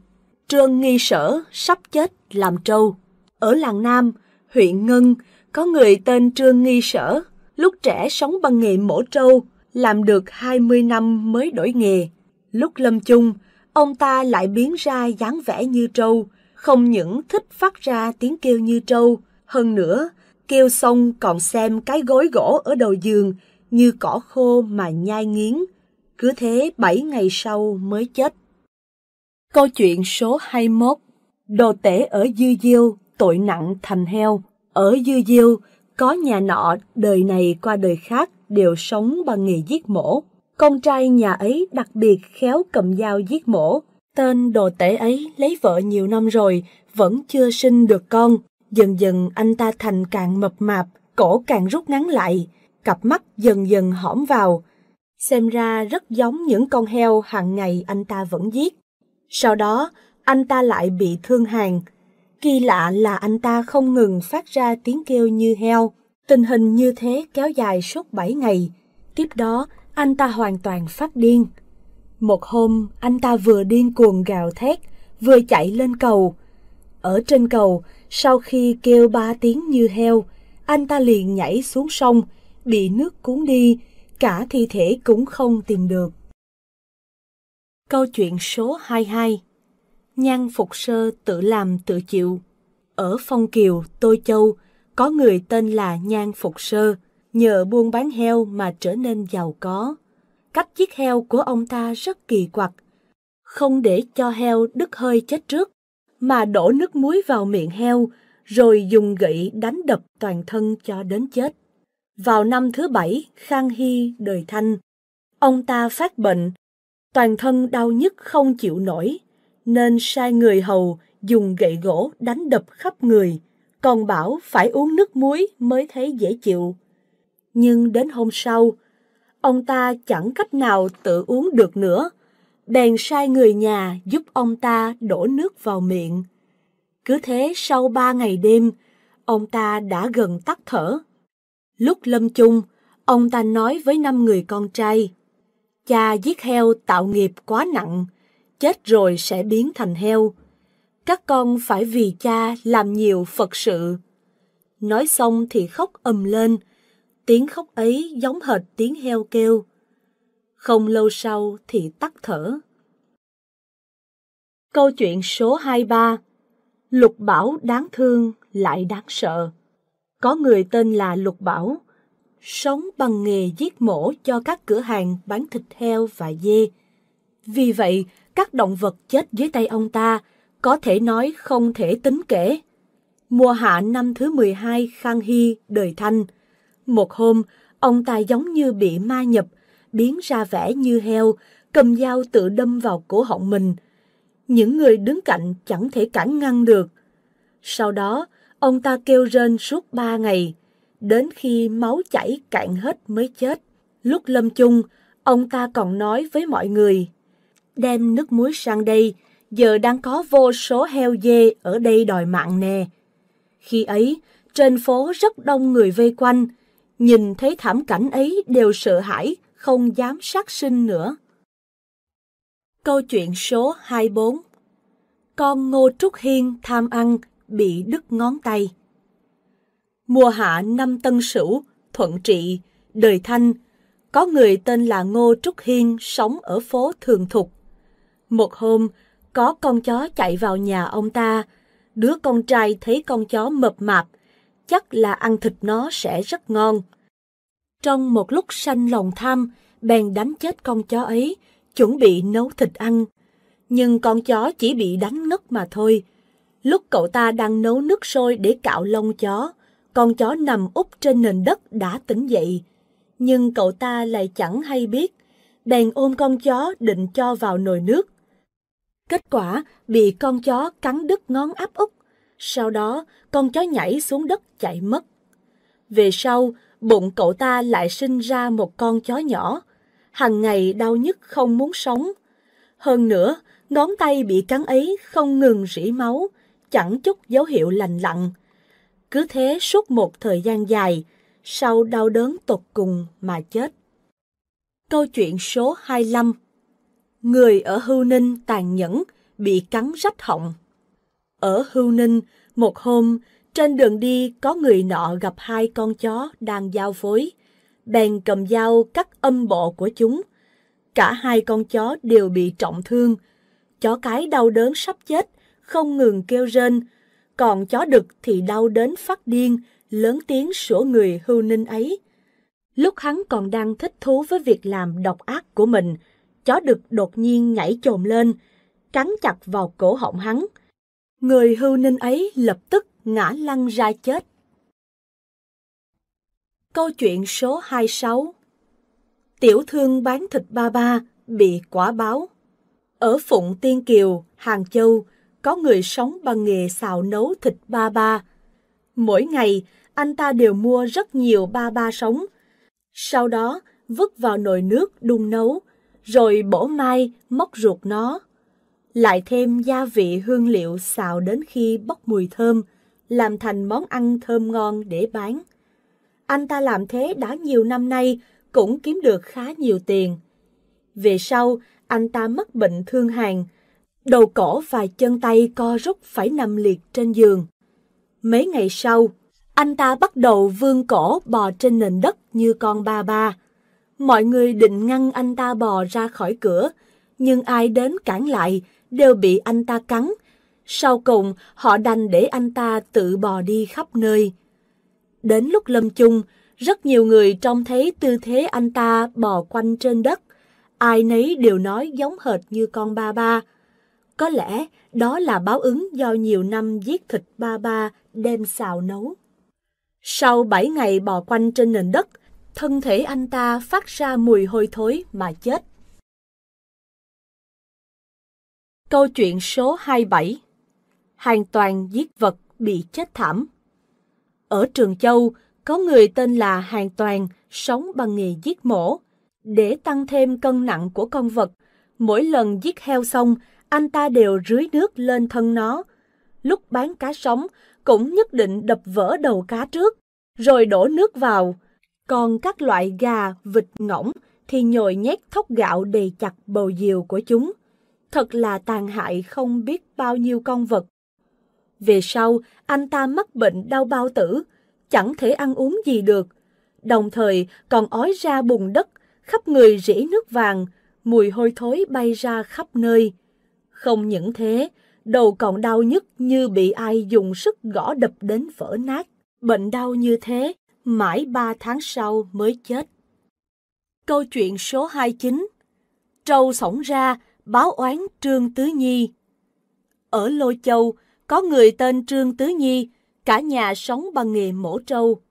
Trương Nghi Sở sắp chết làm trâu Ở làng Nam, huyện Ngân, có người tên Trương Nghi Sở lúc trẻ sống bằng nghề mổ trâu, làm được 20 năm mới đổi nghề. Lúc lâm chung, ông ta lại biến ra dáng vẻ như trâu, không những thích phát ra tiếng kêu như trâu, hơn nữa, kêu xong còn xem cái gối gỗ ở đầu giường như cỏ khô mà nhai nghiến. Cứ thế 7 ngày sau mới chết. Câu chuyện số 21 Đồ tể ở Dư Diêu, tội nặng thành heo. Ở Dư Diêu, có nhà nọ đời này qua đời khác đều sống bằng nghề giết mổ. Con trai nhà ấy đặc biệt khéo cầm dao giết mổ. Tên đồ tể ấy lấy vợ nhiều năm rồi, vẫn chưa sinh được con. Dần dần anh ta thành càng mập mạp, cổ càng rút ngắn lại, cặp mắt dần dần hõm vào. Xem ra rất giống những con heo hàng ngày anh ta vẫn giết. Sau đó, anh ta lại bị thương hàng, Kỳ lạ là anh ta không ngừng phát ra tiếng kêu như heo. Tình hình như thế kéo dài suốt 7 ngày. Tiếp đó, anh ta hoàn toàn phát điên. Một hôm, anh ta vừa điên cuồng gào thét, vừa chạy lên cầu. Ở trên cầu, sau khi kêu ba tiếng như heo, anh ta liền nhảy xuống sông, bị nước cuốn đi, cả thi thể cũng không tìm được. Câu chuyện số 22 nhan phục sơ tự làm tự chịu. Ở Phong Kiều, Tô Châu, có người tên là Nhan Phục Sơ, nhờ buôn bán heo mà trở nên giàu có. Cách giết heo của ông ta rất kỳ quặc. Không để cho heo đứt hơi chết trước, mà đổ nước muối vào miệng heo, rồi dùng gậy đánh đập toàn thân cho đến chết. Vào năm thứ bảy, Khang Hy đời Thanh, ông ta phát bệnh, toàn thân đau nhức không chịu nổi, nên sai người hầu dùng gậy gỗ đánh đập khắp người, còn bảo phải uống nước muối mới thấy dễ chịu. Nhưng đến hôm sau, ông ta chẳng cách nào tự uống được nữa, bèn sai người nhà giúp ông ta đổ nước vào miệng. Cứ thế sau ba ngày đêm, ông ta đã gần tắt thở. Lúc lâm chung, ông ta nói với năm người con trai, cha giết heo tạo nghiệp quá nặng, chết rồi sẽ biến thành heo. Các con phải vì cha làm nhiều Phật sự. Nói xong thì khóc ầm lên, tiếng khóc ấy giống hệt tiếng heo kêu. Không lâu sau thì tắt thở. Câu chuyện số 23 Lục Bảo đáng thương lại đáng sợ. Có người tên là Lục Bảo, sống bằng nghề giết mổ cho các cửa hàng bán thịt heo và dê. Vì vậy, các động vật chết dưới tay ông ta, có thể nói không thể tính kể. Mùa hạ năm thứ 12 Khang Hy đời Thanh. Một hôm, ông ta giống như bị ma nhập, biến ra vẻ như heo, cầm dao tự đâm vào cổ họng mình. Những người đứng cạnh chẳng thể cản ngăn được. Sau đó, ông ta kêu rên suốt ba ngày, đến khi máu chảy cạn hết mới chết. Lúc lâm chung, ông ta còn nói với mọi người đem nước muối sang đây, giờ đang có vô số heo dê ở đây đòi mạng nè. Khi ấy, trên phố rất đông người vây quanh, nhìn thấy thảm cảnh ấy đều sợ hãi, không dám sát sinh nữa. Câu chuyện số 24 Con Ngô Trúc Hiên tham ăn, bị đứt ngón tay. Mùa hạ năm Tân Sửu, Thuận Trị, Đời Thanh, có người tên là Ngô Trúc Hiên sống ở phố Thường Thục, một hôm, có con chó chạy vào nhà ông ta. Đứa con trai thấy con chó mập mạp, chắc là ăn thịt nó sẽ rất ngon. Trong một lúc sanh lòng tham, bèn đánh chết con chó ấy, chuẩn bị nấu thịt ăn. Nhưng con chó chỉ bị đánh ngất mà thôi. Lúc cậu ta đang nấu nước sôi để cạo lông chó, con chó nằm úp trên nền đất đã tỉnh dậy. Nhưng cậu ta lại chẳng hay biết, bèn ôm con chó định cho vào nồi nước Kết quả bị con chó cắn đứt ngón áp út. Sau đó, con chó nhảy xuống đất chạy mất. Về sau, bụng cậu ta lại sinh ra một con chó nhỏ. Hằng ngày đau nhức không muốn sống. Hơn nữa, ngón tay bị cắn ấy không ngừng rỉ máu, chẳng chút dấu hiệu lành lặn. Cứ thế suốt một thời gian dài, sau đau đớn tột cùng mà chết. Câu chuyện số 25 người ở Hưu Ninh tàn nhẫn, bị cắn rách họng. Ở Hưu Ninh, một hôm, trên đường đi có người nọ gặp hai con chó đang giao phối, bèn cầm dao cắt âm bộ của chúng. Cả hai con chó đều bị trọng thương. Chó cái đau đớn sắp chết, không ngừng kêu rên, còn chó đực thì đau đến phát điên, lớn tiếng sủa người hưu ninh ấy. Lúc hắn còn đang thích thú với việc làm độc ác của mình, chó đực đột nhiên nhảy chồm lên, cắn chặt vào cổ họng hắn. Người hưu ninh ấy lập tức ngã lăn ra chết. Câu chuyện số 26 Tiểu thương bán thịt ba ba bị quả báo Ở Phụng Tiên Kiều, Hàng Châu, có người sống bằng nghề xào nấu thịt ba ba. Mỗi ngày, anh ta đều mua rất nhiều ba ba sống. Sau đó, vứt vào nồi nước đun nấu, rồi bổ mai móc ruột nó. Lại thêm gia vị hương liệu xào đến khi bốc mùi thơm, làm thành món ăn thơm ngon để bán. Anh ta làm thế đã nhiều năm nay, cũng kiếm được khá nhiều tiền. Về sau, anh ta mất bệnh thương hàn, đầu cổ và chân tay co rút phải nằm liệt trên giường. Mấy ngày sau, anh ta bắt đầu vươn cổ bò trên nền đất như con ba ba. Mọi người định ngăn anh ta bò ra khỏi cửa, nhưng ai đến cản lại đều bị anh ta cắn. Sau cùng, họ đành để anh ta tự bò đi khắp nơi. Đến lúc lâm chung, rất nhiều người trông thấy tư thế anh ta bò quanh trên đất. Ai nấy đều nói giống hệt như con ba ba. Có lẽ đó là báo ứng do nhiều năm giết thịt ba ba đem xào nấu. Sau 7 ngày bò quanh trên nền đất, thân thể anh ta phát ra mùi hôi thối mà chết. Câu chuyện số 27 Hàng toàn giết vật bị chết thảm Ở Trường Châu, có người tên là Hàng Toàn sống bằng nghề giết mổ. Để tăng thêm cân nặng của con vật, mỗi lần giết heo xong, anh ta đều rưới nước lên thân nó. Lúc bán cá sống, cũng nhất định đập vỡ đầu cá trước, rồi đổ nước vào, còn các loại gà, vịt ngỗng thì nhồi nhét thóc gạo đầy chặt bầu diều của chúng. Thật là tàn hại không biết bao nhiêu con vật. Về sau, anh ta mắc bệnh đau bao tử, chẳng thể ăn uống gì được. Đồng thời còn ói ra bùn đất, khắp người rỉ nước vàng, mùi hôi thối bay ra khắp nơi. Không những thế, đầu còn đau nhức như bị ai dùng sức gõ đập đến vỡ nát. Bệnh đau như thế mãi ba tháng sau mới chết. Câu chuyện số 29 Trâu sổng ra, báo oán Trương Tứ Nhi Ở Lô Châu, có người tên Trương Tứ Nhi, cả nhà sống bằng nghề mổ trâu.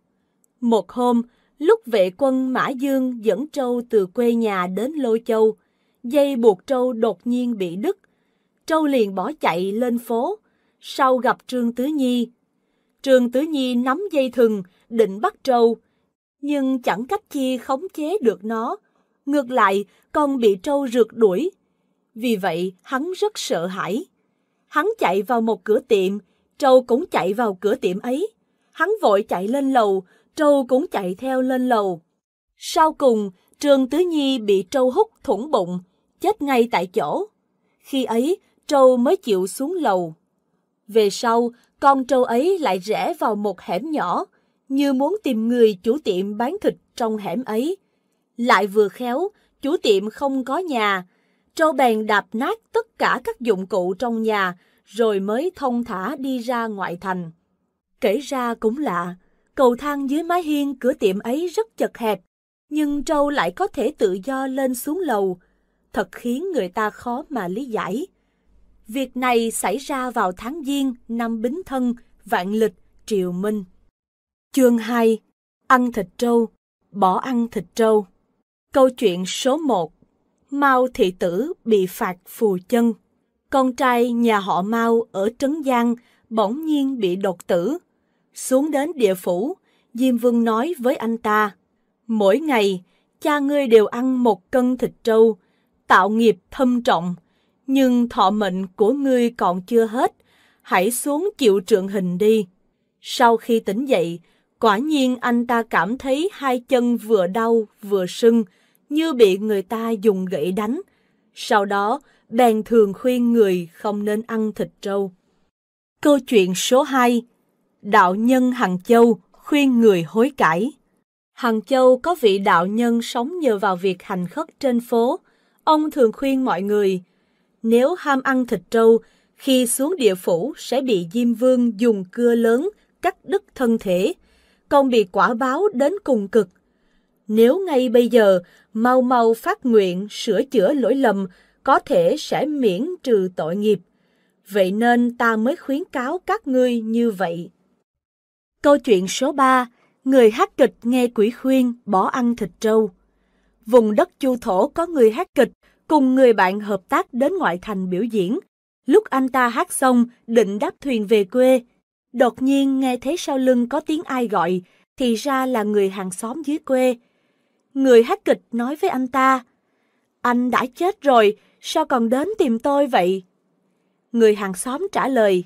Một hôm, lúc vệ quân Mã Dương dẫn trâu từ quê nhà đến Lô Châu, dây buộc trâu đột nhiên bị đứt. Trâu liền bỏ chạy lên phố, sau gặp Trương Tứ Nhi. Trương Tứ Nhi nắm dây thừng, định bắt trâu, nhưng chẳng cách chi khống chế được nó. Ngược lại, còn bị trâu rượt đuổi. Vì vậy, hắn rất sợ hãi. Hắn chạy vào một cửa tiệm, trâu cũng chạy vào cửa tiệm ấy. Hắn vội chạy lên lầu, trâu cũng chạy theo lên lầu. Sau cùng, Trương Tứ Nhi bị trâu hút thủng bụng, chết ngay tại chỗ. Khi ấy, trâu mới chịu xuống lầu. Về sau, con trâu ấy lại rẽ vào một hẻm nhỏ, như muốn tìm người chủ tiệm bán thịt trong hẻm ấy. Lại vừa khéo, chủ tiệm không có nhà, Trâu bèn đạp nát tất cả các dụng cụ trong nhà, rồi mới thông thả đi ra ngoại thành. Kể ra cũng lạ, cầu thang dưới mái hiên cửa tiệm ấy rất chật hẹp, nhưng trâu lại có thể tự do lên xuống lầu, thật khiến người ta khó mà lý giải. Việc này xảy ra vào tháng Giêng năm Bính Thân, Vạn Lịch, Triều Minh. Chương 2 Ăn thịt trâu, bỏ ăn thịt trâu Câu chuyện số 1 Mao thị tử bị phạt phù chân Con trai nhà họ Mao ở Trấn Giang bỗng nhiên bị đột tử Xuống đến địa phủ, Diêm Vương nói với anh ta Mỗi ngày, cha ngươi đều ăn một cân thịt trâu Tạo nghiệp thâm trọng Nhưng thọ mệnh của ngươi còn chưa hết Hãy xuống chịu trượng hình đi Sau khi tỉnh dậy, Quả nhiên anh ta cảm thấy hai chân vừa đau vừa sưng, như bị người ta dùng gậy đánh. Sau đó, bèn thường khuyên người không nên ăn thịt trâu. Câu chuyện số 2 Đạo nhân Hằng Châu khuyên người hối cải Hằng Châu có vị đạo nhân sống nhờ vào việc hành khất trên phố. Ông thường khuyên mọi người, nếu ham ăn thịt trâu, khi xuống địa phủ sẽ bị Diêm Vương dùng cưa lớn cắt đứt thân thể, con bị quả báo đến cùng cực. Nếu ngay bây giờ mau mau phát nguyện sửa chữa lỗi lầm, có thể sẽ miễn trừ tội nghiệp. Vậy nên ta mới khuyến cáo các ngươi như vậy. Câu chuyện số 3, người hát kịch nghe quỷ khuyên bỏ ăn thịt trâu. Vùng đất Chu Thổ có người hát kịch cùng người bạn hợp tác đến ngoại thành biểu diễn. Lúc anh ta hát xong, định đáp thuyền về quê, Đột nhiên nghe thấy sau lưng có tiếng ai gọi, thì ra là người hàng xóm dưới quê. Người hát kịch nói với anh ta, anh đã chết rồi, sao còn đến tìm tôi vậy? Người hàng xóm trả lời,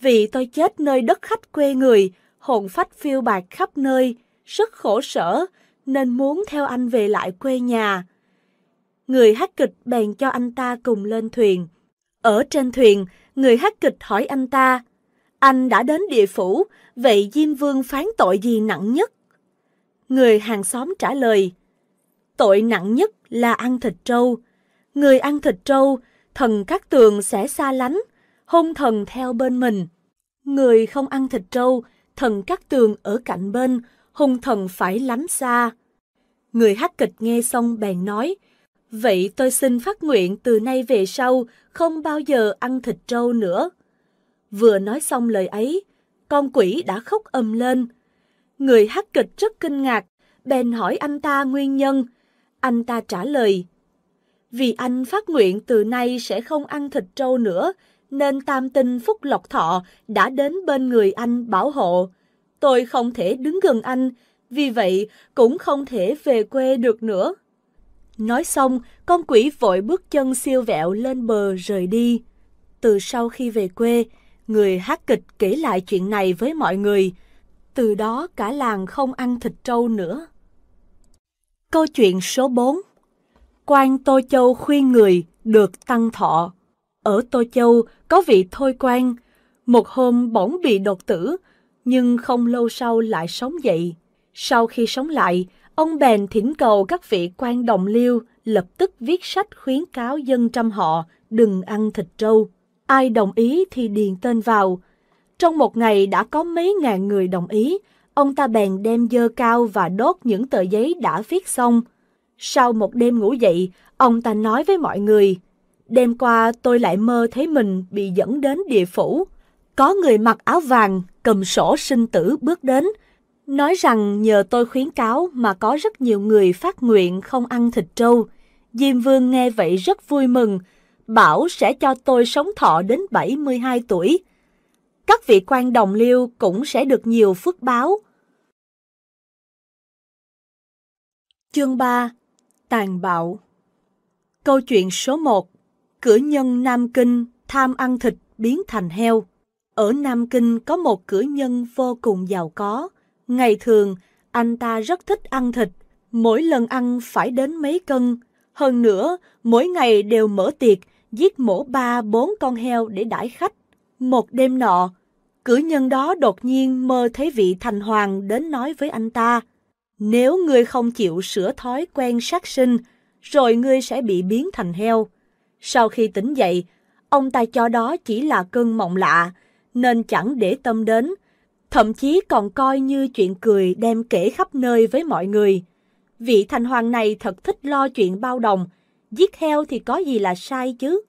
vì tôi chết nơi đất khách quê người, hồn phách phiêu bạt khắp nơi, rất khổ sở, nên muốn theo anh về lại quê nhà. Người hát kịch bèn cho anh ta cùng lên thuyền. Ở trên thuyền, người hát kịch hỏi anh ta, anh đã đến địa phủ, vậy Diêm Vương phán tội gì nặng nhất? Người hàng xóm trả lời, tội nặng nhất là ăn thịt trâu. Người ăn thịt trâu, thần các tường sẽ xa lánh, hung thần theo bên mình. Người không ăn thịt trâu, thần các tường ở cạnh bên, hung thần phải lánh xa. Người hát kịch nghe xong bèn nói, Vậy tôi xin phát nguyện từ nay về sau không bao giờ ăn thịt trâu nữa. Vừa nói xong lời ấy, con quỷ đã khóc ầm lên. Người hát kịch rất kinh ngạc, bèn hỏi anh ta nguyên nhân. Anh ta trả lời, vì anh phát nguyện từ nay sẽ không ăn thịt trâu nữa, nên tam tinh phúc lộc thọ đã đến bên người anh bảo hộ. Tôi không thể đứng gần anh, vì vậy cũng không thể về quê được nữa. Nói xong, con quỷ vội bước chân siêu vẹo lên bờ rời đi. Từ sau khi về quê, người hát kịch kể lại chuyện này với mọi người. Từ đó cả làng không ăn thịt trâu nữa. Câu chuyện số 4 Quan Tô Châu khuyên người được tăng thọ. Ở Tô Châu có vị Thôi Quan, một hôm bỗng bị đột tử, nhưng không lâu sau lại sống dậy. Sau khi sống lại, ông bèn thỉnh cầu các vị quan đồng liêu lập tức viết sách khuyến cáo dân trăm họ đừng ăn thịt trâu. Ai đồng ý thì điền tên vào. Trong một ngày đã có mấy ngàn người đồng ý, ông ta bèn đem dơ cao và đốt những tờ giấy đã viết xong. Sau một đêm ngủ dậy, ông ta nói với mọi người, đêm qua tôi lại mơ thấy mình bị dẫn đến địa phủ. Có người mặc áo vàng, cầm sổ sinh tử bước đến, nói rằng nhờ tôi khuyến cáo mà có rất nhiều người phát nguyện không ăn thịt trâu. Diêm Vương nghe vậy rất vui mừng, bảo sẽ cho tôi sống thọ đến 72 tuổi. Các vị quan đồng liêu cũng sẽ được nhiều phước báo. Chương 3 Tàn bạo Câu chuyện số 1 Cửa nhân Nam Kinh tham ăn thịt biến thành heo. Ở Nam Kinh có một cửa nhân vô cùng giàu có. Ngày thường, anh ta rất thích ăn thịt. Mỗi lần ăn phải đến mấy cân. Hơn nữa, mỗi ngày đều mở tiệc giết mổ ba bốn con heo để đãi khách. Một đêm nọ, cử nhân đó đột nhiên mơ thấy vị thành hoàng đến nói với anh ta, nếu ngươi không chịu sửa thói quen sát sinh, rồi ngươi sẽ bị biến thành heo. Sau khi tỉnh dậy, ông ta cho đó chỉ là cơn mộng lạ, nên chẳng để tâm đến, thậm chí còn coi như chuyện cười đem kể khắp nơi với mọi người. Vị thành hoàng này thật thích lo chuyện bao đồng, giết heo thì có gì là sai chứ?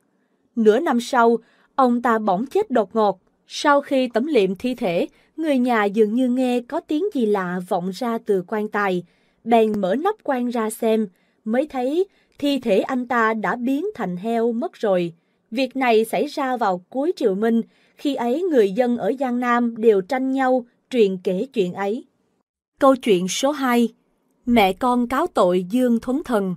Nửa năm sau, ông ta bỗng chết đột ngột. Sau khi tẩm liệm thi thể, người nhà dường như nghe có tiếng gì lạ vọng ra từ quan tài. Bèn mở nắp quan ra xem, mới thấy thi thể anh ta đã biến thành heo mất rồi. Việc này xảy ra vào cuối triều Minh, khi ấy người dân ở Giang Nam đều tranh nhau truyền kể chuyện ấy. Câu chuyện số 2 Mẹ con cáo tội Dương Thuấn Thần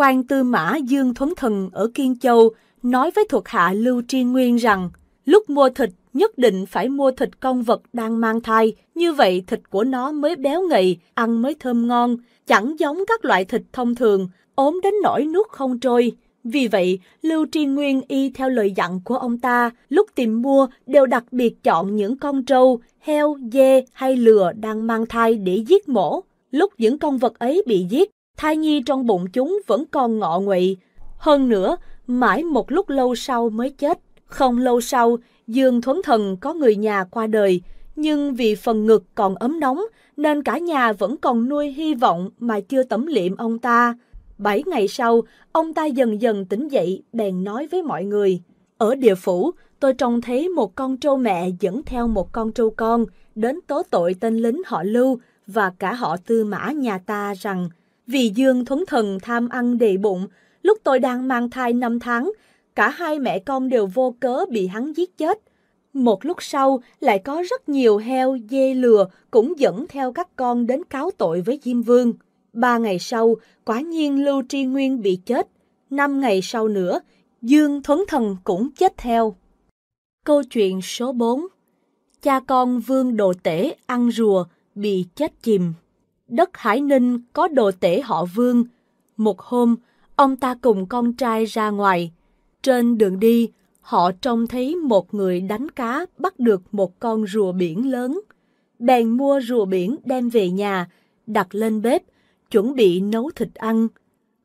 quan tư mã Dương Thuấn Thần ở Kiên Châu nói với thuộc hạ Lưu Tri Nguyên rằng lúc mua thịt nhất định phải mua thịt con vật đang mang thai, như vậy thịt của nó mới béo ngậy, ăn mới thơm ngon, chẳng giống các loại thịt thông thường, ốm đến nỗi nuốt không trôi. Vì vậy, Lưu Tri Nguyên y theo lời dặn của ông ta, lúc tìm mua đều đặc biệt chọn những con trâu, heo, dê hay lừa đang mang thai để giết mổ. Lúc những con vật ấy bị giết, thai nhi trong bụng chúng vẫn còn ngọ nguậy. Hơn nữa, mãi một lúc lâu sau mới chết. Không lâu sau, Dương Thuấn Thần có người nhà qua đời, nhưng vì phần ngực còn ấm nóng nên cả nhà vẫn còn nuôi hy vọng mà chưa tấm liệm ông ta. Bảy ngày sau, ông ta dần dần tỉnh dậy bèn nói với mọi người. Ở địa phủ, tôi trông thấy một con trâu mẹ dẫn theo một con trâu con đến tố tội tên lính họ Lưu và cả họ Tư Mã nhà ta rằng vì Dương Thuấn Thần tham ăn đầy bụng, lúc tôi đang mang thai năm tháng, cả hai mẹ con đều vô cớ bị hắn giết chết. Một lúc sau, lại có rất nhiều heo, dê lừa cũng dẫn theo các con đến cáo tội với Diêm Vương. Ba ngày sau, quả nhiên Lưu Tri Nguyên bị chết. Năm ngày sau nữa, Dương Thuấn Thần cũng chết theo. Câu chuyện số 4 Cha con Vương Đồ Tể ăn rùa, bị chết chìm đất Hải Ninh có đồ tể họ Vương. Một hôm, ông ta cùng con trai ra ngoài. Trên đường đi, họ trông thấy một người đánh cá bắt được một con rùa biển lớn. Bèn mua rùa biển đem về nhà, đặt lên bếp, chuẩn bị nấu thịt ăn.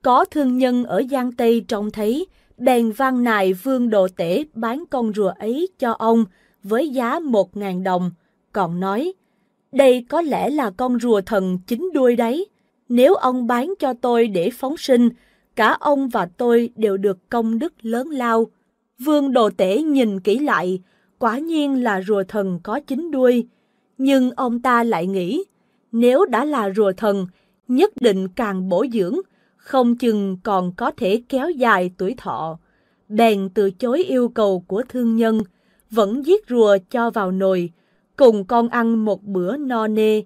Có thương nhân ở Giang Tây trông thấy, bèn vang nài vương đồ tể bán con rùa ấy cho ông với giá một ngàn đồng, còn nói đây có lẽ là con rùa thần chính đuôi đấy. Nếu ông bán cho tôi để phóng sinh, cả ông và tôi đều được công đức lớn lao. Vương Đồ Tể nhìn kỹ lại, quả nhiên là rùa thần có chính đuôi. Nhưng ông ta lại nghĩ, nếu đã là rùa thần, nhất định càng bổ dưỡng, không chừng còn có thể kéo dài tuổi thọ. Bèn từ chối yêu cầu của thương nhân, vẫn giết rùa cho vào nồi, cùng con ăn một bữa no nê.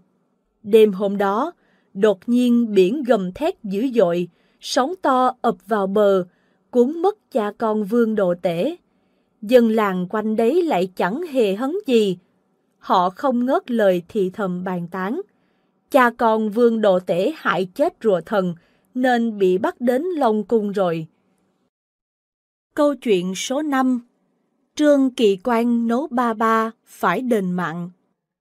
Đêm hôm đó, đột nhiên biển gầm thét dữ dội, sóng to ập vào bờ, cuốn mất cha con vương đồ tể. Dân làng quanh đấy lại chẳng hề hấn gì. Họ không ngớt lời thì thầm bàn tán. Cha con vương đồ tể hại chết rùa thần, nên bị bắt đến Long Cung rồi. Câu chuyện số 5 Trương Kỳ Quan nấu ba ba, phải đền mặn.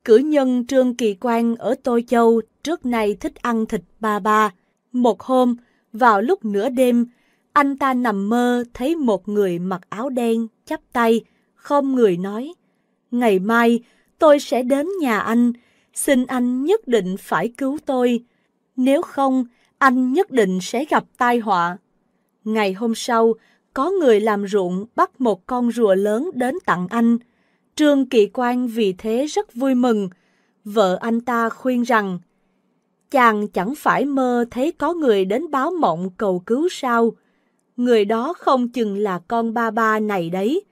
Cử nhân Trương Kỳ Quan ở Tô Châu trước nay thích ăn thịt ba ba. Một hôm, vào lúc nửa đêm, anh ta nằm mơ thấy một người mặc áo đen, chắp tay, không người nói. Ngày mai, tôi sẽ đến nhà anh, xin anh nhất định phải cứu tôi. Nếu không, anh nhất định sẽ gặp tai họa. Ngày hôm sau, có người làm ruộng bắt một con rùa lớn đến tặng anh. Trương Kỳ Quan vì thế rất vui mừng. Vợ anh ta khuyên rằng, chàng chẳng phải mơ thấy có người đến báo mộng cầu cứu sao. Người đó không chừng là con ba ba này đấy.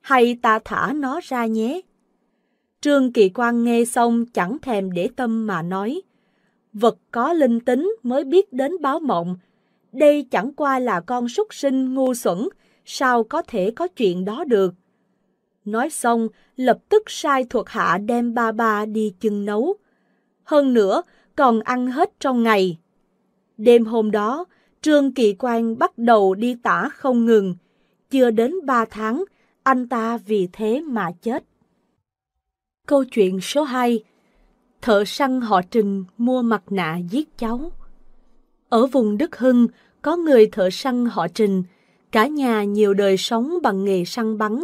Hay ta thả nó ra nhé. Trương Kỳ Quan nghe xong chẳng thèm để tâm mà nói. Vật có linh tính mới biết đến báo mộng, đây chẳng qua là con súc sinh ngu xuẩn, sao có thể có chuyện đó được. Nói xong, lập tức sai thuộc hạ đem ba ba đi chưng nấu. Hơn nữa, còn ăn hết trong ngày. Đêm hôm đó, Trương Kỳ Quang bắt đầu đi tả không ngừng. Chưa đến ba tháng, anh ta vì thế mà chết. Câu chuyện số 2 Thợ săn họ Trình mua mặt nạ giết cháu ở vùng Đức Hưng, có người thợ săn họ Trình, cả nhà nhiều đời sống bằng nghề săn bắn.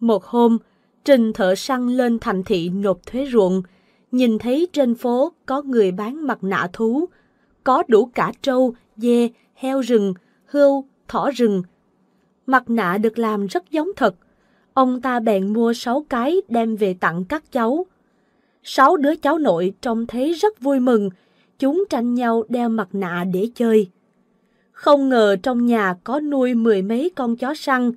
Một hôm, Trình thợ săn lên thành thị nộp thuế ruộng, nhìn thấy trên phố có người bán mặt nạ thú, có đủ cả trâu, dê, heo rừng, hươu, thỏ rừng. Mặt nạ được làm rất giống thật. Ông ta bèn mua sáu cái đem về tặng các cháu. Sáu đứa cháu nội trông thấy rất vui mừng, chúng tranh nhau đeo mặt nạ để chơi. Không ngờ trong nhà có nuôi mười mấy con chó săn.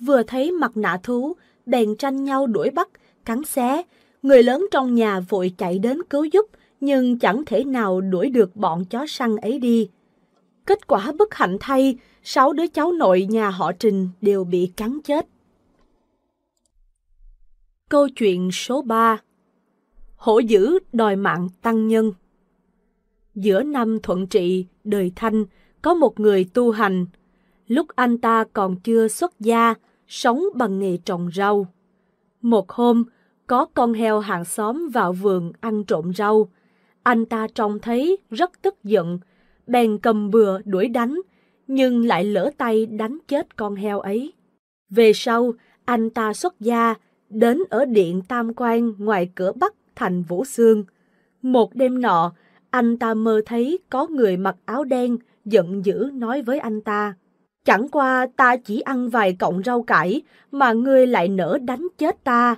Vừa thấy mặt nạ thú, bèn tranh nhau đuổi bắt, cắn xé. Người lớn trong nhà vội chạy đến cứu giúp, nhưng chẳng thể nào đuổi được bọn chó săn ấy đi. Kết quả bất hạnh thay, sáu đứa cháu nội nhà họ Trình đều bị cắn chết. Câu chuyện số 3 Hổ dữ đòi mạng tăng nhân giữa năm thuận trị, đời thanh, có một người tu hành. Lúc anh ta còn chưa xuất gia, sống bằng nghề trồng rau. Một hôm, có con heo hàng xóm vào vườn ăn trộm rau. Anh ta trông thấy rất tức giận, bèn cầm bừa đuổi đánh, nhưng lại lỡ tay đánh chết con heo ấy. Về sau, anh ta xuất gia, đến ở điện Tam Quan ngoài cửa Bắc thành Vũ Xương. Một đêm nọ, anh ta mơ thấy có người mặc áo đen giận dữ nói với anh ta chẳng qua ta chỉ ăn vài cọng rau cải mà ngươi lại nỡ đánh chết ta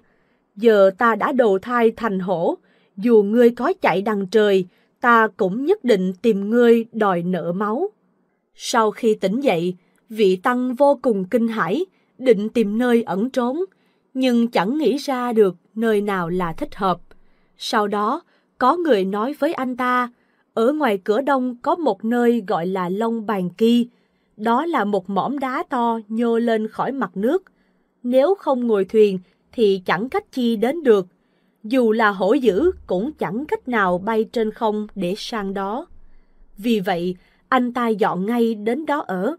giờ ta đã đầu thai thành hổ dù ngươi có chạy đằng trời ta cũng nhất định tìm ngươi đòi nợ máu sau khi tỉnh dậy vị tăng vô cùng kinh hãi định tìm nơi ẩn trốn nhưng chẳng nghĩ ra được nơi nào là thích hợp sau đó có người nói với anh ta, ở ngoài cửa đông có một nơi gọi là Long Bàn Kỳ. Đó là một mỏm đá to nhô lên khỏi mặt nước. Nếu không ngồi thuyền thì chẳng cách chi đến được. Dù là hổ dữ cũng chẳng cách nào bay trên không để sang đó. Vì vậy, anh ta dọn ngay đến đó ở.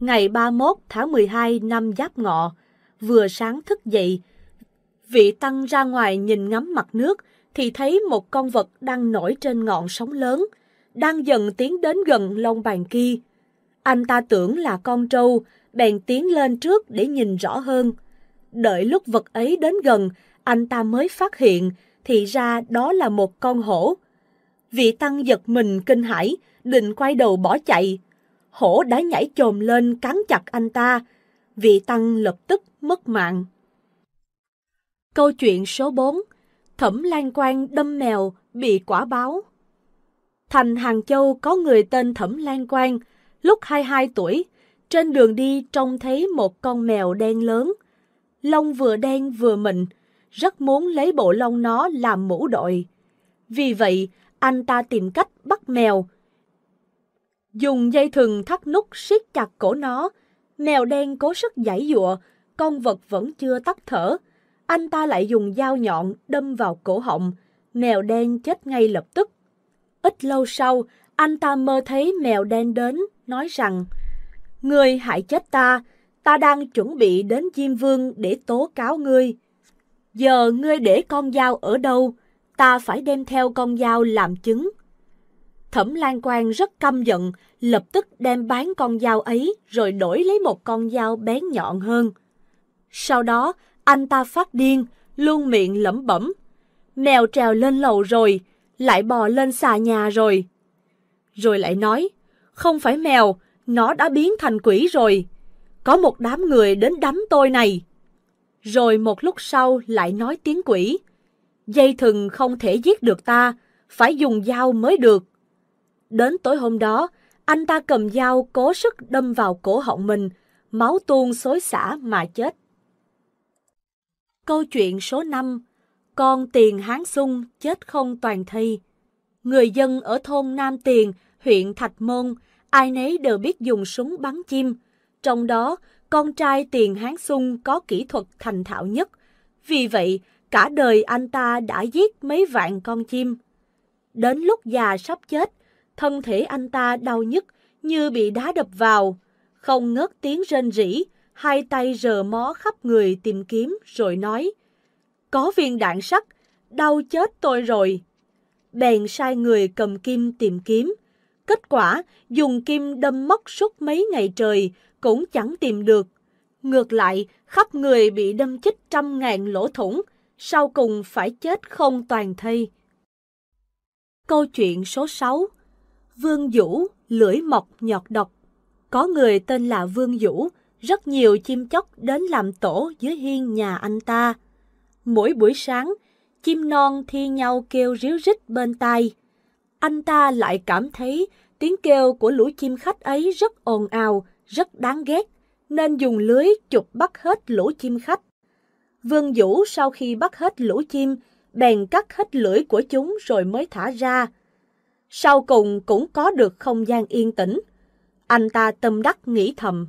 Ngày 31 tháng 12 năm Giáp Ngọ, vừa sáng thức dậy, vị tăng ra ngoài nhìn ngắm mặt nước thì thấy một con vật đang nổi trên ngọn sóng lớn, đang dần tiến đến gần lông bàn kia. Anh ta tưởng là con trâu, bèn tiến lên trước để nhìn rõ hơn. Đợi lúc vật ấy đến gần, anh ta mới phát hiện, thì ra đó là một con hổ. Vị tăng giật mình kinh hãi, định quay đầu bỏ chạy. Hổ đã nhảy chồm lên cắn chặt anh ta. Vị tăng lập tức mất mạng. Câu chuyện số 4 Thẩm Lan Quang đâm mèo, bị quả báo. Thành Hàng Châu có người tên Thẩm Lan Quang, lúc 22 tuổi, trên đường đi trông thấy một con mèo đen lớn. Lông vừa đen vừa mịn, rất muốn lấy bộ lông nó làm mũ đội. Vì vậy, anh ta tìm cách bắt mèo. Dùng dây thừng thắt nút siết chặt cổ nó, mèo đen cố sức giải dụa, con vật vẫn chưa tắt thở, anh ta lại dùng dao nhọn đâm vào cổ họng, mèo đen chết ngay lập tức. Ít lâu sau, anh ta mơ thấy mèo đen đến, nói rằng người hại chết ta, ta đang chuẩn bị đến Diêm Vương để tố cáo ngươi. Giờ ngươi để con dao ở đâu, ta phải đem theo con dao làm chứng. Thẩm Lan Quang rất căm giận, lập tức đem bán con dao ấy rồi đổi lấy một con dao bén nhọn hơn. Sau đó, anh ta phát điên, luôn miệng lẩm bẩm. Mèo trèo lên lầu rồi, lại bò lên xà nhà rồi. Rồi lại nói, không phải mèo, nó đã biến thành quỷ rồi. Có một đám người đến đấm tôi này. Rồi một lúc sau lại nói tiếng quỷ. Dây thừng không thể giết được ta, phải dùng dao mới được. Đến tối hôm đó, anh ta cầm dao cố sức đâm vào cổ họng mình, máu tuôn xối xả mà chết. Câu chuyện số 5 Con Tiền Hán Sung chết không toàn thi Người dân ở thôn Nam Tiền, huyện Thạch Môn, ai nấy đều biết dùng súng bắn chim. Trong đó, con trai Tiền Hán Sung có kỹ thuật thành thạo nhất. Vì vậy, cả đời anh ta đã giết mấy vạn con chim. Đến lúc già sắp chết, thân thể anh ta đau nhức như bị đá đập vào. Không ngớt tiếng rên rỉ, hai tay rờ mó khắp người tìm kiếm rồi nói Có viên đạn sắt, đau chết tôi rồi. Bèn sai người cầm kim tìm kiếm. Kết quả, dùng kim đâm mất suốt mấy ngày trời, cũng chẳng tìm được. Ngược lại, khắp người bị đâm chích trăm ngàn lỗ thủng, sau cùng phải chết không toàn thây. Câu chuyện số 6 Vương Vũ, lưỡi mọc nhọt độc Có người tên là Vương Vũ, rất nhiều chim chóc đến làm tổ dưới hiên nhà anh ta. Mỗi buổi sáng, chim non thi nhau kêu ríu rít bên tai. Anh ta lại cảm thấy tiếng kêu của lũ chim khách ấy rất ồn ào, rất đáng ghét, nên dùng lưới chụp bắt hết lũ chim khách. Vương Vũ sau khi bắt hết lũ chim, bèn cắt hết lưỡi của chúng rồi mới thả ra. Sau cùng cũng có được không gian yên tĩnh. Anh ta tâm đắc nghĩ thầm.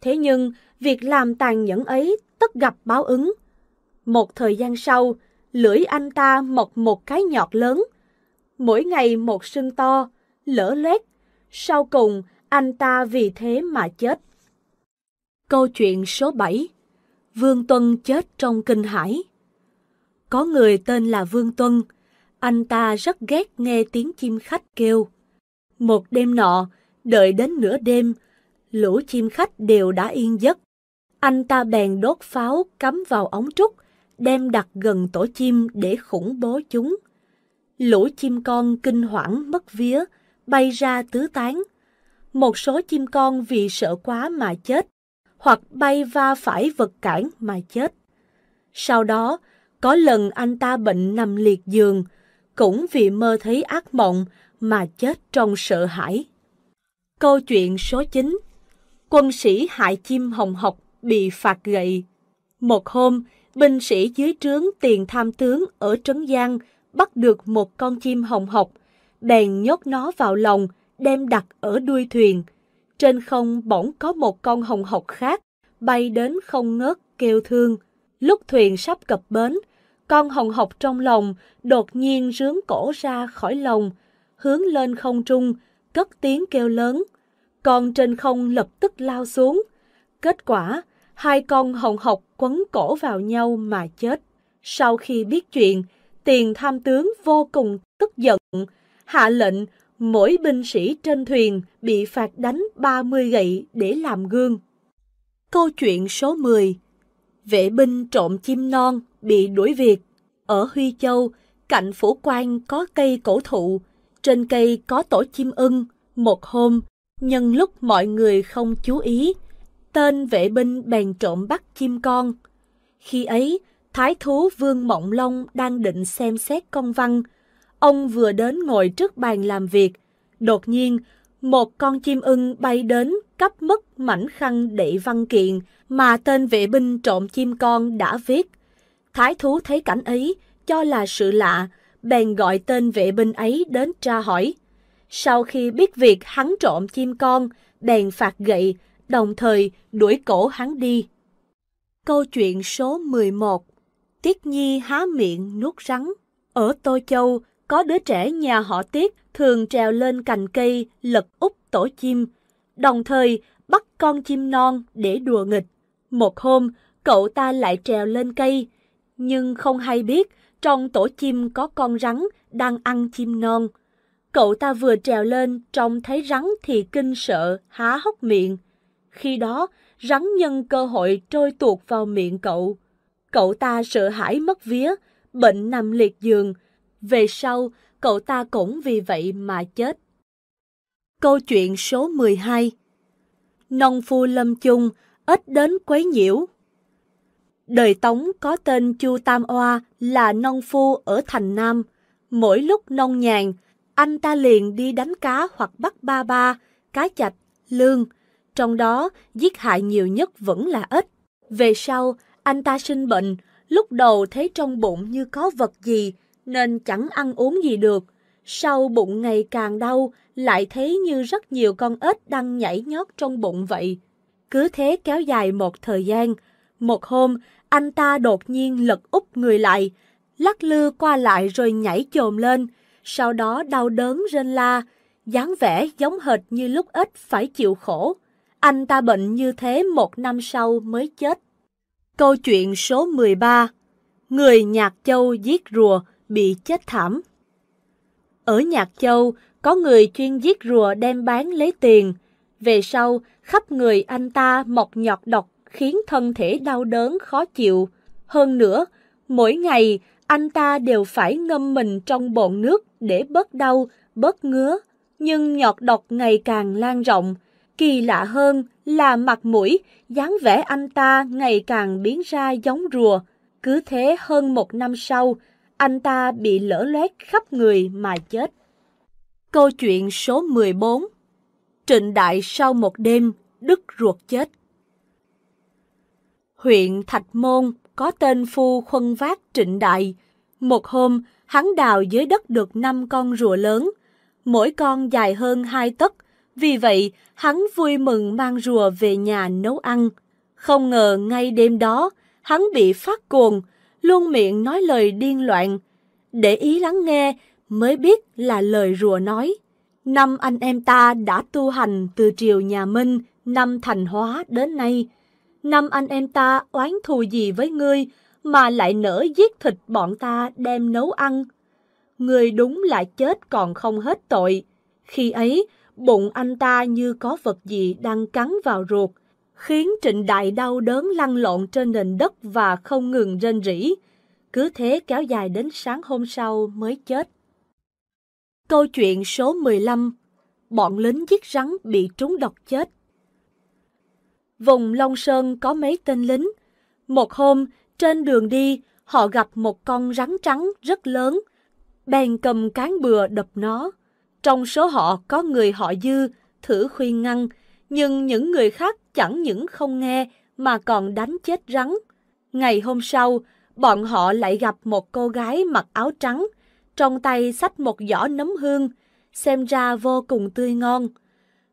Thế nhưng, việc làm tàn nhẫn ấy tất gặp báo ứng. Một thời gian sau, lưỡi anh ta mọc một cái nhọt lớn. Mỗi ngày một sưng to, lỡ loét. Sau cùng, anh ta vì thế mà chết. Câu chuyện số 7 Vương Tuân chết trong kinh hải. Có người tên là Vương Tuân. Anh ta rất ghét nghe tiếng chim khách kêu. Một đêm nọ, đợi đến nửa đêm, lũ chim khách đều đã yên giấc. Anh ta bèn đốt pháo cắm vào ống trúc, đem đặt gần tổ chim để khủng bố chúng. Lũ chim con kinh hoảng mất vía, bay ra tứ tán. Một số chim con vì sợ quá mà chết, hoặc bay va phải vật cản mà chết. Sau đó, có lần anh ta bệnh nằm liệt giường, cũng vì mơ thấy ác mộng mà chết trong sợ hãi. Câu chuyện số 9 quân sĩ hại chim hồng học bị phạt gậy. Một hôm, binh sĩ dưới trướng tiền tham tướng ở Trấn Giang bắt được một con chim hồng học, bèn nhốt nó vào lòng, đem đặt ở đuôi thuyền. Trên không bỗng có một con hồng học khác, bay đến không ngớt kêu thương. Lúc thuyền sắp cập bến, con hồng học trong lòng đột nhiên rướn cổ ra khỏi lòng, hướng lên không trung, cất tiếng kêu lớn con trên không lập tức lao xuống. Kết quả, hai con hồng học quấn cổ vào nhau mà chết. Sau khi biết chuyện, tiền tham tướng vô cùng tức giận, hạ lệnh mỗi binh sĩ trên thuyền bị phạt đánh 30 gậy để làm gương. Câu chuyện số 10 Vệ binh trộm chim non bị đuổi việc. Ở Huy Châu, cạnh phủ quan có cây cổ thụ, trên cây có tổ chim ưng. Một hôm, Nhân lúc mọi người không chú ý, tên vệ binh bèn trộm bắt chim con. Khi ấy, Thái thú Vương Mộng Long đang định xem xét công văn. Ông vừa đến ngồi trước bàn làm việc. Đột nhiên, một con chim ưng bay đến cắp mất mảnh khăn đậy văn kiện mà tên vệ binh trộm chim con đã viết. Thái thú thấy cảnh ấy, cho là sự lạ, bèn gọi tên vệ binh ấy đến tra hỏi sau khi biết việc hắn trộm chim con, bèn phạt gậy, đồng thời đuổi cổ hắn đi. Câu chuyện số 11 Tiết Nhi há miệng nuốt rắn Ở Tô Châu, có đứa trẻ nhà họ Tiết thường trèo lên cành cây lật úp tổ chim, đồng thời bắt con chim non để đùa nghịch. Một hôm, cậu ta lại trèo lên cây, nhưng không hay biết trong tổ chim có con rắn đang ăn chim non. Cậu ta vừa trèo lên, trông thấy rắn thì kinh sợ, há hốc miệng. Khi đó, rắn nhân cơ hội trôi tuột vào miệng cậu. Cậu ta sợ hãi mất vía, bệnh nằm liệt giường. Về sau, cậu ta cũng vì vậy mà chết. Câu chuyện số 12 Nông phu lâm chung, ít đến quấy nhiễu. Đời Tống có tên Chu Tam Oa là nông phu ở thành Nam. Mỗi lúc nông nhàn, anh ta liền đi đánh cá hoặc bắt ba ba, cá chạch, lương. Trong đó, giết hại nhiều nhất vẫn là ếch. Về sau, anh ta sinh bệnh, lúc đầu thấy trong bụng như có vật gì, nên chẳng ăn uống gì được. Sau bụng ngày càng đau, lại thấy như rất nhiều con ếch đang nhảy nhót trong bụng vậy. Cứ thế kéo dài một thời gian. Một hôm, anh ta đột nhiên lật úp người lại, lắc lư qua lại rồi nhảy chồm lên, sau đó đau đớn rên la, dáng vẻ giống hệt như lúc ít phải chịu khổ. Anh ta bệnh như thế một năm sau mới chết. Câu chuyện số 13 Người Nhạc Châu giết rùa bị chết thảm Ở Nhạc Châu, có người chuyên giết rùa đem bán lấy tiền. Về sau, khắp người anh ta mọc nhọt độc khiến thân thể đau đớn khó chịu. Hơn nữa, mỗi ngày anh ta đều phải ngâm mình trong bồn nước để bớt đau, bớt ngứa, nhưng nhọt độc ngày càng lan rộng. Kỳ lạ hơn là mặt mũi, dáng vẻ anh ta ngày càng biến ra giống rùa. Cứ thế hơn một năm sau, anh ta bị lỡ loét khắp người mà chết. Câu chuyện số 14 Trịnh Đại sau một đêm, đứt ruột chết. Huyện Thạch Môn, có tên phu khuân vác trịnh đại. Một hôm, hắn đào dưới đất được năm con rùa lớn, mỗi con dài hơn hai tấc, vì vậy hắn vui mừng mang rùa về nhà nấu ăn. Không ngờ ngay đêm đó, hắn bị phát cuồng, luôn miệng nói lời điên loạn. Để ý lắng nghe mới biết là lời rùa nói. Năm anh em ta đã tu hành từ triều nhà Minh, năm thành hóa đến nay năm anh em ta oán thù gì với ngươi mà lại nỡ giết thịt bọn ta đem nấu ăn. Ngươi đúng là chết còn không hết tội. Khi ấy, bụng anh ta như có vật gì đang cắn vào ruột, khiến trịnh đại đau đớn lăn lộn trên nền đất và không ngừng rên rỉ. Cứ thế kéo dài đến sáng hôm sau mới chết. Câu chuyện số 15 Bọn lính giết rắn bị trúng độc chết vùng Long Sơn có mấy tên lính. Một hôm, trên đường đi, họ gặp một con rắn trắng rất lớn, bèn cầm cán bừa đập nó. Trong số họ có người họ dư, thử khuyên ngăn, nhưng những người khác chẳng những không nghe mà còn đánh chết rắn. Ngày hôm sau, bọn họ lại gặp một cô gái mặc áo trắng, trong tay xách một giỏ nấm hương, xem ra vô cùng tươi ngon.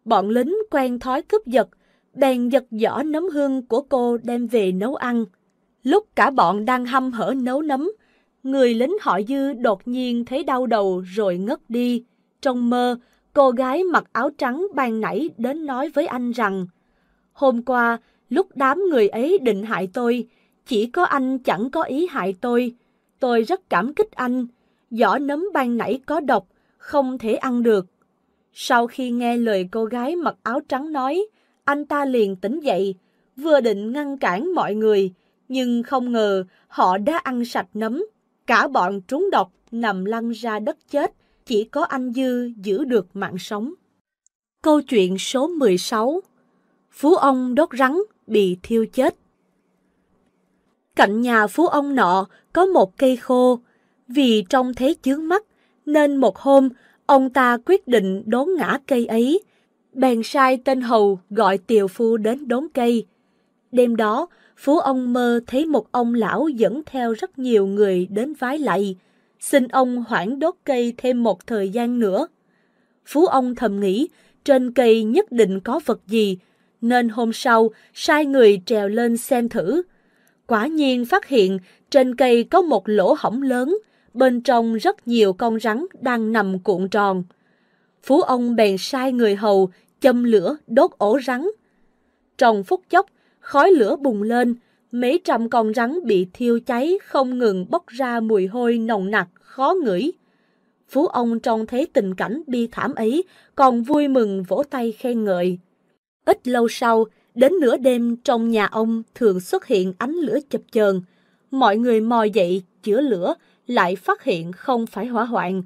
Bọn lính quen thói cướp giật, bèn giật giỏ nấm hương của cô đem về nấu ăn. Lúc cả bọn đang hâm hở nấu nấm, người lính họ dư đột nhiên thấy đau đầu rồi ngất đi. Trong mơ, cô gái mặc áo trắng ban nãy đến nói với anh rằng Hôm qua, lúc đám người ấy định hại tôi, chỉ có anh chẳng có ý hại tôi. Tôi rất cảm kích anh. Giỏ nấm ban nãy có độc, không thể ăn được. Sau khi nghe lời cô gái mặc áo trắng nói, anh ta liền tỉnh dậy, vừa định ngăn cản mọi người, nhưng không ngờ họ đã ăn sạch nấm. Cả bọn trúng độc nằm lăn ra đất chết, chỉ có anh Dư giữ được mạng sống. Câu chuyện số 16 Phú ông đốt rắn bị thiêu chết Cạnh nhà phú ông nọ có một cây khô. Vì trông thấy chướng mắt, nên một hôm ông ta quyết định đốn ngã cây ấy bèn sai tên hầu gọi tiều phu đến đốn cây. Đêm đó, phú ông mơ thấy một ông lão dẫn theo rất nhiều người đến vái lạy, xin ông hoãn đốt cây thêm một thời gian nữa. Phú ông thầm nghĩ, trên cây nhất định có vật gì, nên hôm sau sai người trèo lên xem thử. Quả nhiên phát hiện trên cây có một lỗ hổng lớn, bên trong rất nhiều con rắn đang nằm cuộn tròn phú ông bèn sai người hầu châm lửa đốt ổ rắn. Trong phút chốc, khói lửa bùng lên, mấy trăm con rắn bị thiêu cháy không ngừng bốc ra mùi hôi nồng nặc, khó ngửi. Phú ông trông thấy tình cảnh bi thảm ấy, còn vui mừng vỗ tay khen ngợi. Ít lâu sau, đến nửa đêm trong nhà ông thường xuất hiện ánh lửa chập chờn. Mọi người mò dậy, chữa lửa, lại phát hiện không phải hỏa hoạn,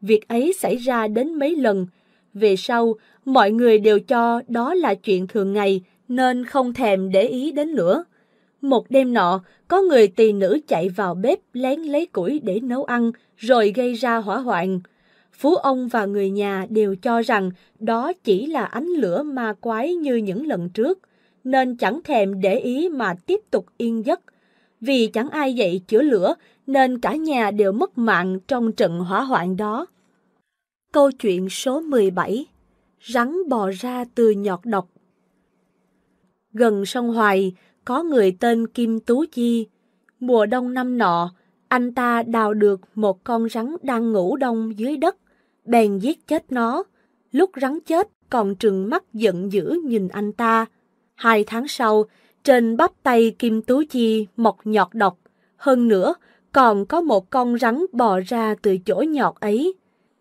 Việc ấy xảy ra đến mấy lần. Về sau, mọi người đều cho đó là chuyện thường ngày nên không thèm để ý đến nữa. Một đêm nọ, có người tỳ nữ chạy vào bếp lén lấy củi để nấu ăn rồi gây ra hỏa hoạn. Phú ông và người nhà đều cho rằng đó chỉ là ánh lửa ma quái như những lần trước, nên chẳng thèm để ý mà tiếp tục yên giấc. Vì chẳng ai dậy chữa lửa nên cả nhà đều mất mạng trong trận hỏa hoạn đó. Câu chuyện số 17 Rắn bò ra từ nhọt độc Gần sông Hoài có người tên Kim Tú Chi. Mùa đông năm nọ, anh ta đào được một con rắn đang ngủ đông dưới đất, bèn giết chết nó. Lúc rắn chết còn trừng mắt giận dữ nhìn anh ta. Hai tháng sau, trên bắp tay Kim Tú Chi mọc nhọt độc. Hơn nữa, còn có một con rắn bò ra từ chỗ nhọt ấy.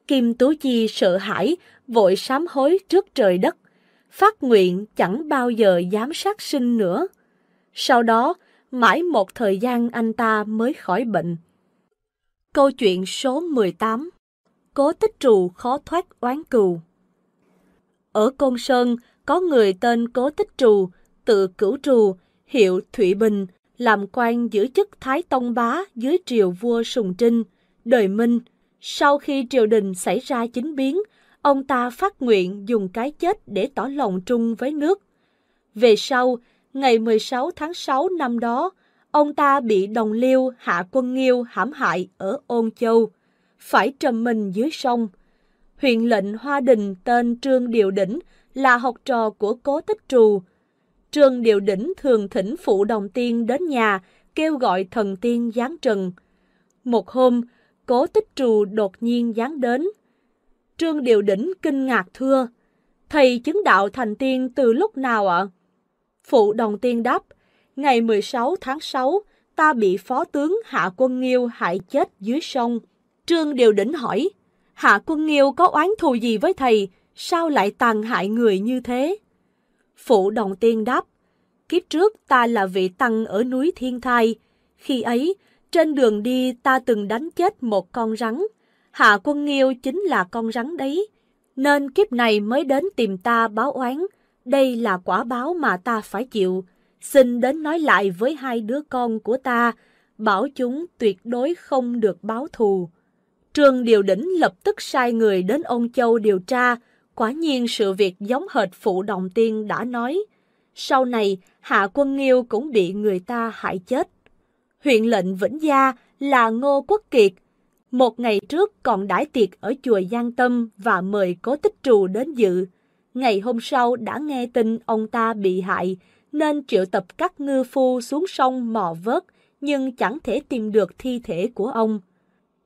Kim Tú Chi sợ hãi, vội sám hối trước trời đất, phát nguyện chẳng bao giờ dám sát sinh nữa. Sau đó, mãi một thời gian anh ta mới khỏi bệnh. Câu chuyện số 18 Cố tích trù khó thoát oán cừu Ở Côn Sơn, có người tên Cố tích trù, tự cửu trù, hiệu thủy Bình, làm quan giữ chức Thái Tông Bá dưới triều vua Sùng Trinh, đời Minh. Sau khi triều đình xảy ra chính biến, ông ta phát nguyện dùng cái chết để tỏ lòng trung với nước. Về sau, ngày 16 tháng 6 năm đó, ông ta bị đồng liêu Hạ Quân Nghiêu hãm hại ở Ôn Châu, phải trầm mình dưới sông. Huyện lệnh Hoa Đình tên Trương Điều Đỉnh là học trò của Cố Tích Trù, Trương Điều Đỉnh thường thỉnh phụ đồng tiên đến nhà, kêu gọi thần tiên giáng trần. Một hôm, cố tích trù đột nhiên giáng đến. Trương Điều Đỉnh kinh ngạc thưa, thầy chứng đạo thành tiên từ lúc nào ạ? Phụ đồng tiên đáp, ngày 16 tháng 6, ta bị phó tướng Hạ Quân Nghiêu hại chết dưới sông. Trương Điều Đỉnh hỏi, Hạ Quân Nghiêu có oán thù gì với thầy, sao lại tàn hại người như thế? Phụ đồng tiên đáp, kiếp trước ta là vị tăng ở núi Thiên Thai. Khi ấy, trên đường đi ta từng đánh chết một con rắn. Hạ quân nghiêu chính là con rắn đấy. Nên kiếp này mới đến tìm ta báo oán. Đây là quả báo mà ta phải chịu. Xin đến nói lại với hai đứa con của ta, bảo chúng tuyệt đối không được báo thù. Trương Điều Đỉnh lập tức sai người đến Ôn Châu điều tra, Quả nhiên sự việc giống hệt phụ đồng tiên đã nói. Sau này, Hạ Quân Nghiêu cũng bị người ta hại chết. Huyện lệnh Vĩnh Gia là Ngô Quốc Kiệt. Một ngày trước còn đãi tiệc ở chùa Giang Tâm và mời cố tích trù đến dự. Ngày hôm sau đã nghe tin ông ta bị hại, nên triệu tập các ngư phu xuống sông mò vớt, nhưng chẳng thể tìm được thi thể của ông.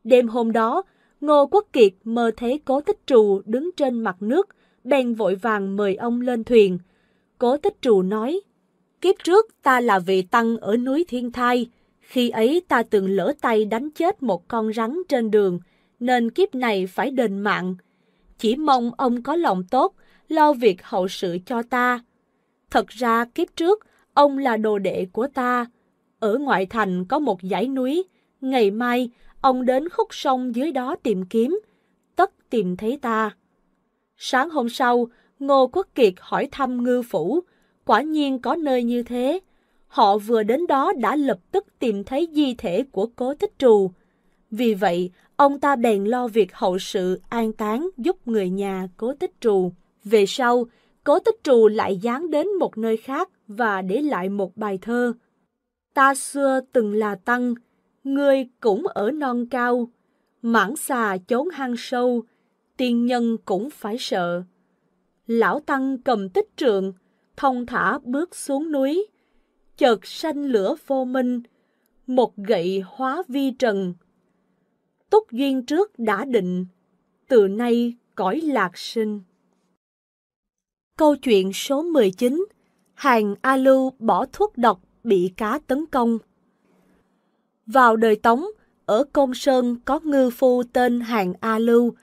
Đêm hôm đó, Ngô Quốc Kiệt mơ thấy cố tích trù đứng trên mặt nước, bèn vội vàng mời ông lên thuyền. Cố tích trù nói, kiếp trước ta là vị tăng ở núi Thiên Thai, khi ấy ta từng lỡ tay đánh chết một con rắn trên đường, nên kiếp này phải đền mạng. Chỉ mong ông có lòng tốt, lo việc hậu sự cho ta. Thật ra kiếp trước, ông là đồ đệ của ta. Ở ngoại thành có một dãy núi, ngày mai Ông đến khúc sông dưới đó tìm kiếm, tất tìm thấy ta. Sáng hôm sau, Ngô Quốc Kiệt hỏi thăm ngư phủ, quả nhiên có nơi như thế. Họ vừa đến đó đã lập tức tìm thấy di thể của cố tích trù. Vì vậy, ông ta bèn lo việc hậu sự an táng giúp người nhà cố tích trù. Về sau, cố tích trù lại dán đến một nơi khác và để lại một bài thơ. Ta xưa từng là tăng, người cũng ở non cao, mãng xà chốn hang sâu, tiên nhân cũng phải sợ. Lão Tăng cầm tích trường, thông thả bước xuống núi, chợt sanh lửa vô minh, một gậy hóa vi trần. Túc duyên trước đã định, từ nay cõi lạc sinh. Câu chuyện số 19 Hàng lưu bỏ thuốc độc bị cá tấn công vào đời Tống, ở Công Sơn có ngư phu tên Hàng A Lưu.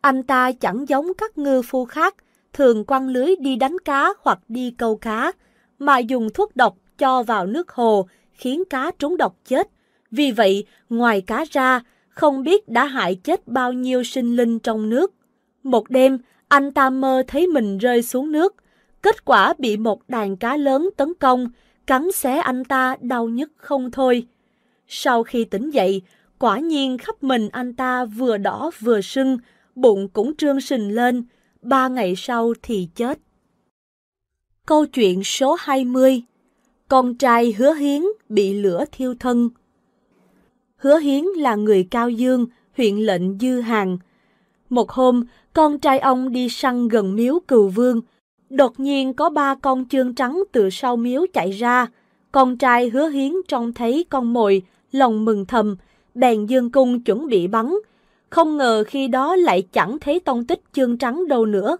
Anh ta chẳng giống các ngư phu khác, thường quăng lưới đi đánh cá hoặc đi câu cá, mà dùng thuốc độc cho vào nước hồ khiến cá trúng độc chết. Vì vậy, ngoài cá ra, không biết đã hại chết bao nhiêu sinh linh trong nước. Một đêm, anh ta mơ thấy mình rơi xuống nước. Kết quả bị một đàn cá lớn tấn công, cắn xé anh ta đau nhức không thôi. Sau khi tỉnh dậy, quả nhiên khắp mình anh ta vừa đỏ vừa sưng, bụng cũng trương sình lên, ba ngày sau thì chết. Câu chuyện số 20 Con trai hứa hiến bị lửa thiêu thân Hứa hiến là người cao dương, huyện lệnh Dư Hàng. Một hôm, con trai ông đi săn gần miếu cừu vương. Đột nhiên có ba con chương trắng từ sau miếu chạy ra. Con trai hứa hiến trông thấy con mồi, lòng mừng thầm, bèn dương cung chuẩn bị bắn. Không ngờ khi đó lại chẳng thấy tông tích chương trắng đâu nữa.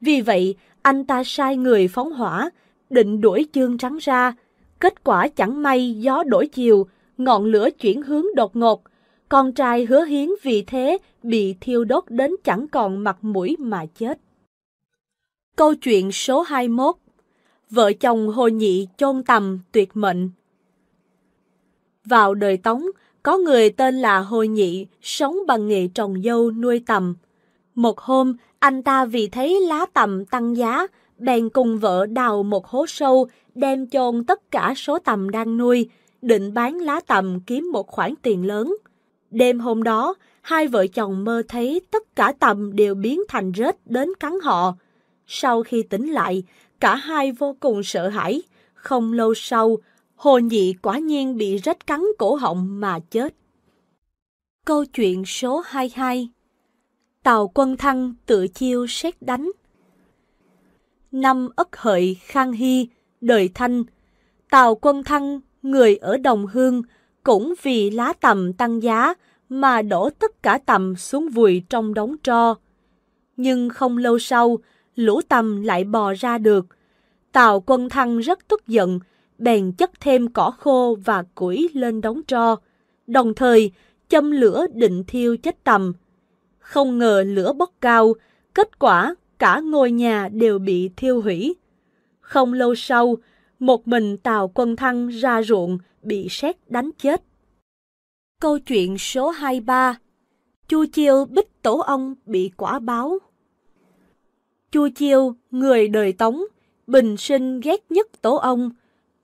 Vì vậy, anh ta sai người phóng hỏa, định đuổi chương trắng ra. Kết quả chẳng may gió đổi chiều, ngọn lửa chuyển hướng đột ngột. Con trai hứa hiến vì thế bị thiêu đốt đến chẳng còn mặt mũi mà chết. Câu chuyện số 21 Vợ chồng Hồ Nhị chôn tầm tuyệt mệnh vào đời Tống, có người tên là Hồi Nhị, sống bằng nghề trồng dâu nuôi tầm. Một hôm, anh ta vì thấy lá tầm tăng giá, bèn cùng vợ đào một hố sâu, đem chôn tất cả số tầm đang nuôi, định bán lá tầm kiếm một khoản tiền lớn. Đêm hôm đó, hai vợ chồng mơ thấy tất cả tầm đều biến thành rết đến cắn họ. Sau khi tỉnh lại, cả hai vô cùng sợ hãi. Không lâu sau, Hồ Nhị quả nhiên bị rách cắn cổ họng mà chết. Câu chuyện số 22 Tàu quân thăng tự chiêu xét đánh Năm Ất Hợi Khang Hy, đời Thanh Tàu quân thăng, người ở Đồng Hương cũng vì lá tầm tăng giá mà đổ tất cả tầm xuống vùi trong đống tro. Nhưng không lâu sau, lũ tầm lại bò ra được. Tào quân thăng rất tức giận bèn chất thêm cỏ khô và củi lên đống tro, đồng thời châm lửa định thiêu chết tầm. Không ngờ lửa bốc cao, kết quả cả ngôi nhà đều bị thiêu hủy. Không lâu sau, một mình Tào Quân Thăng ra ruộng bị sét đánh chết. Câu chuyện số 23 Chu Chiêu bích tổ ông bị quả báo Chu Chiêu, người đời Tống, bình sinh ghét nhất tổ ông,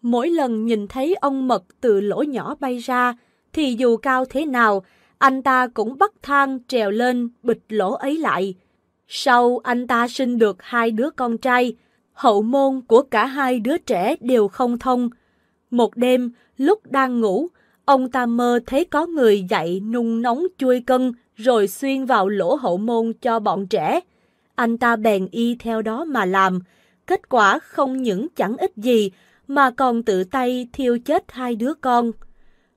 mỗi lần nhìn thấy ông mật từ lỗ nhỏ bay ra, thì dù cao thế nào, anh ta cũng bắt thang trèo lên bịch lỗ ấy lại. Sau anh ta sinh được hai đứa con trai, hậu môn của cả hai đứa trẻ đều không thông. Một đêm, lúc đang ngủ, ông ta mơ thấy có người dậy nung nóng chui cân rồi xuyên vào lỗ hậu môn cho bọn trẻ. Anh ta bèn y theo đó mà làm. Kết quả không những chẳng ích gì mà còn tự tay thiêu chết hai đứa con.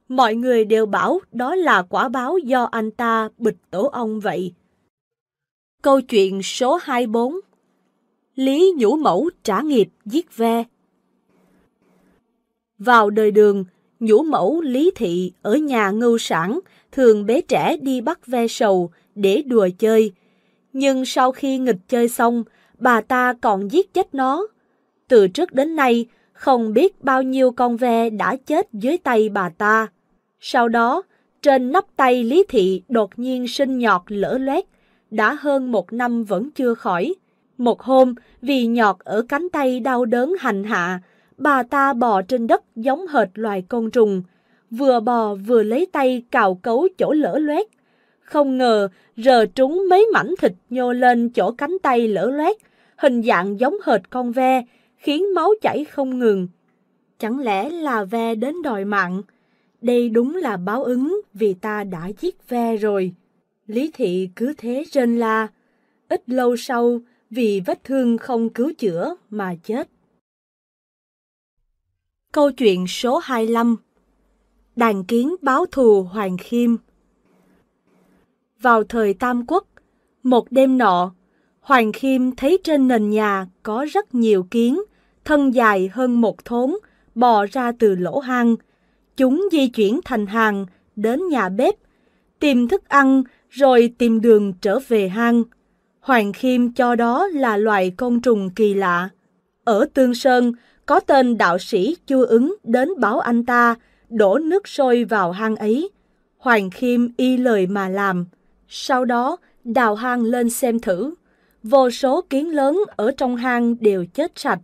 Mọi người đều bảo đó là quả báo do anh ta bịch tổ ong vậy. Câu chuyện số 24 Lý Nhũ Mẫu trả nghiệp giết ve Vào đời đường, Nhũ Mẫu Lý Thị ở nhà ngưu sản thường bế trẻ đi bắt ve sầu để đùa chơi. Nhưng sau khi nghịch chơi xong, bà ta còn giết chết nó. Từ trước đến nay, không biết bao nhiêu con ve đã chết dưới tay bà ta. Sau đó, trên nắp tay Lý Thị đột nhiên sinh nhọt lỡ loét, đã hơn một năm vẫn chưa khỏi. Một hôm, vì nhọt ở cánh tay đau đớn hành hạ, bà ta bò trên đất giống hệt loài côn trùng, vừa bò vừa lấy tay cào cấu chỗ lỡ loét. Không ngờ, rờ trúng mấy mảnh thịt nhô lên chỗ cánh tay lỡ loét, hình dạng giống hệt con ve, khiến máu chảy không ngừng. Chẳng lẽ là ve đến đòi mạng? Đây đúng là báo ứng vì ta đã giết ve rồi. Lý thị cứ thế rên la. Ít lâu sau, vì vết thương không cứu chữa mà chết. Câu chuyện số 25 Đàn kiến báo thù Hoàng Khiêm Vào thời Tam Quốc, một đêm nọ, Hoàng Khiêm thấy trên nền nhà có rất nhiều kiến, thân dài hơn một thốn, bò ra từ lỗ hang. Chúng di chuyển thành hàng đến nhà bếp, tìm thức ăn rồi tìm đường trở về hang. Hoàng Khiêm cho đó là loài côn trùng kỳ lạ. Ở Tương Sơn, có tên đạo sĩ chưa ứng đến báo anh ta, đổ nước sôi vào hang ấy. Hoàng Khiêm y lời mà làm. Sau đó, đào hang lên xem thử vô số kiến lớn ở trong hang đều chết sạch.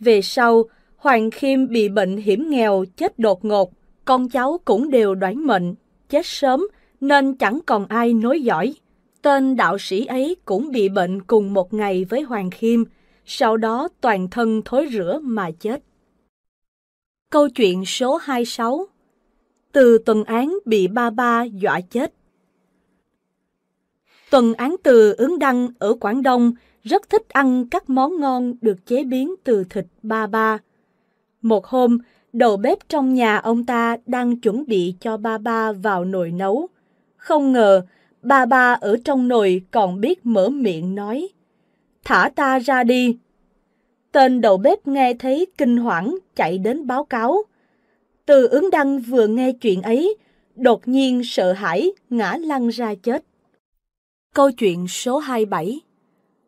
Về sau, Hoàng Khiêm bị bệnh hiểm nghèo chết đột ngột, con cháu cũng đều đoán mệnh, chết sớm nên chẳng còn ai nối dõi. Tên đạo sĩ ấy cũng bị bệnh cùng một ngày với Hoàng Khiêm, sau đó toàn thân thối rửa mà chết. Câu chuyện số 26 Từ tuần án bị ba ba dọa chết Tuần Án Từ Ứng Đăng ở Quảng Đông rất thích ăn các món ngon được chế biến từ thịt ba ba. Một hôm, đầu bếp trong nhà ông ta đang chuẩn bị cho ba ba vào nồi nấu. Không ngờ, ba ba ở trong nồi còn biết mở miệng nói. Thả ta ra đi. Tên đầu bếp nghe thấy kinh hoảng chạy đến báo cáo. Từ ứng đăng vừa nghe chuyện ấy, đột nhiên sợ hãi ngã lăn ra chết. Câu chuyện số 27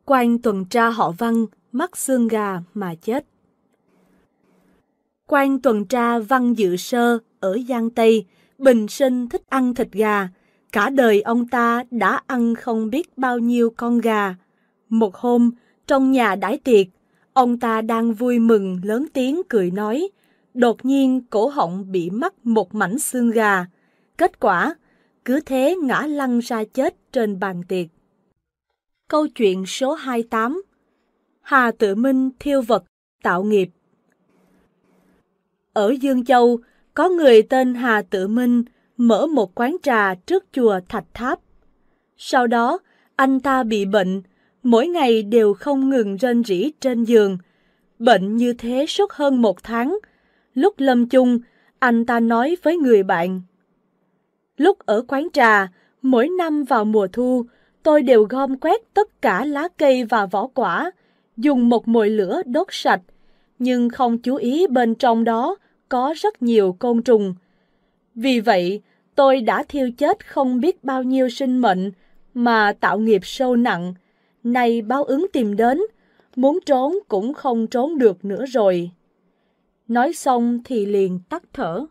Quan tuần tra họ văn, mắc xương gà mà chết Quan tuần tra văn dự sơ ở Giang Tây, bình sinh thích ăn thịt gà. Cả đời ông ta đã ăn không biết bao nhiêu con gà. Một hôm, trong nhà đãi tiệc, ông ta đang vui mừng lớn tiếng cười nói. Đột nhiên cổ họng bị mắc một mảnh xương gà. Kết quả, cứ thế ngã lăn ra chết trên bàn tiệc. Câu chuyện số 28 Hà Tự Minh thiêu vật, tạo nghiệp Ở Dương Châu, có người tên Hà Tự Minh mở một quán trà trước chùa Thạch Tháp. Sau đó, anh ta bị bệnh, mỗi ngày đều không ngừng rên rỉ trên giường. Bệnh như thế suốt hơn một tháng. Lúc lâm chung, anh ta nói với người bạn – Lúc ở quán trà, mỗi năm vào mùa thu, tôi đều gom quét tất cả lá cây và vỏ quả, dùng một mồi lửa đốt sạch, nhưng không chú ý bên trong đó có rất nhiều côn trùng. Vì vậy, tôi đã thiêu chết không biết bao nhiêu sinh mệnh mà tạo nghiệp sâu nặng. Nay báo ứng tìm đến, muốn trốn cũng không trốn được nữa rồi. Nói xong thì liền tắt thở.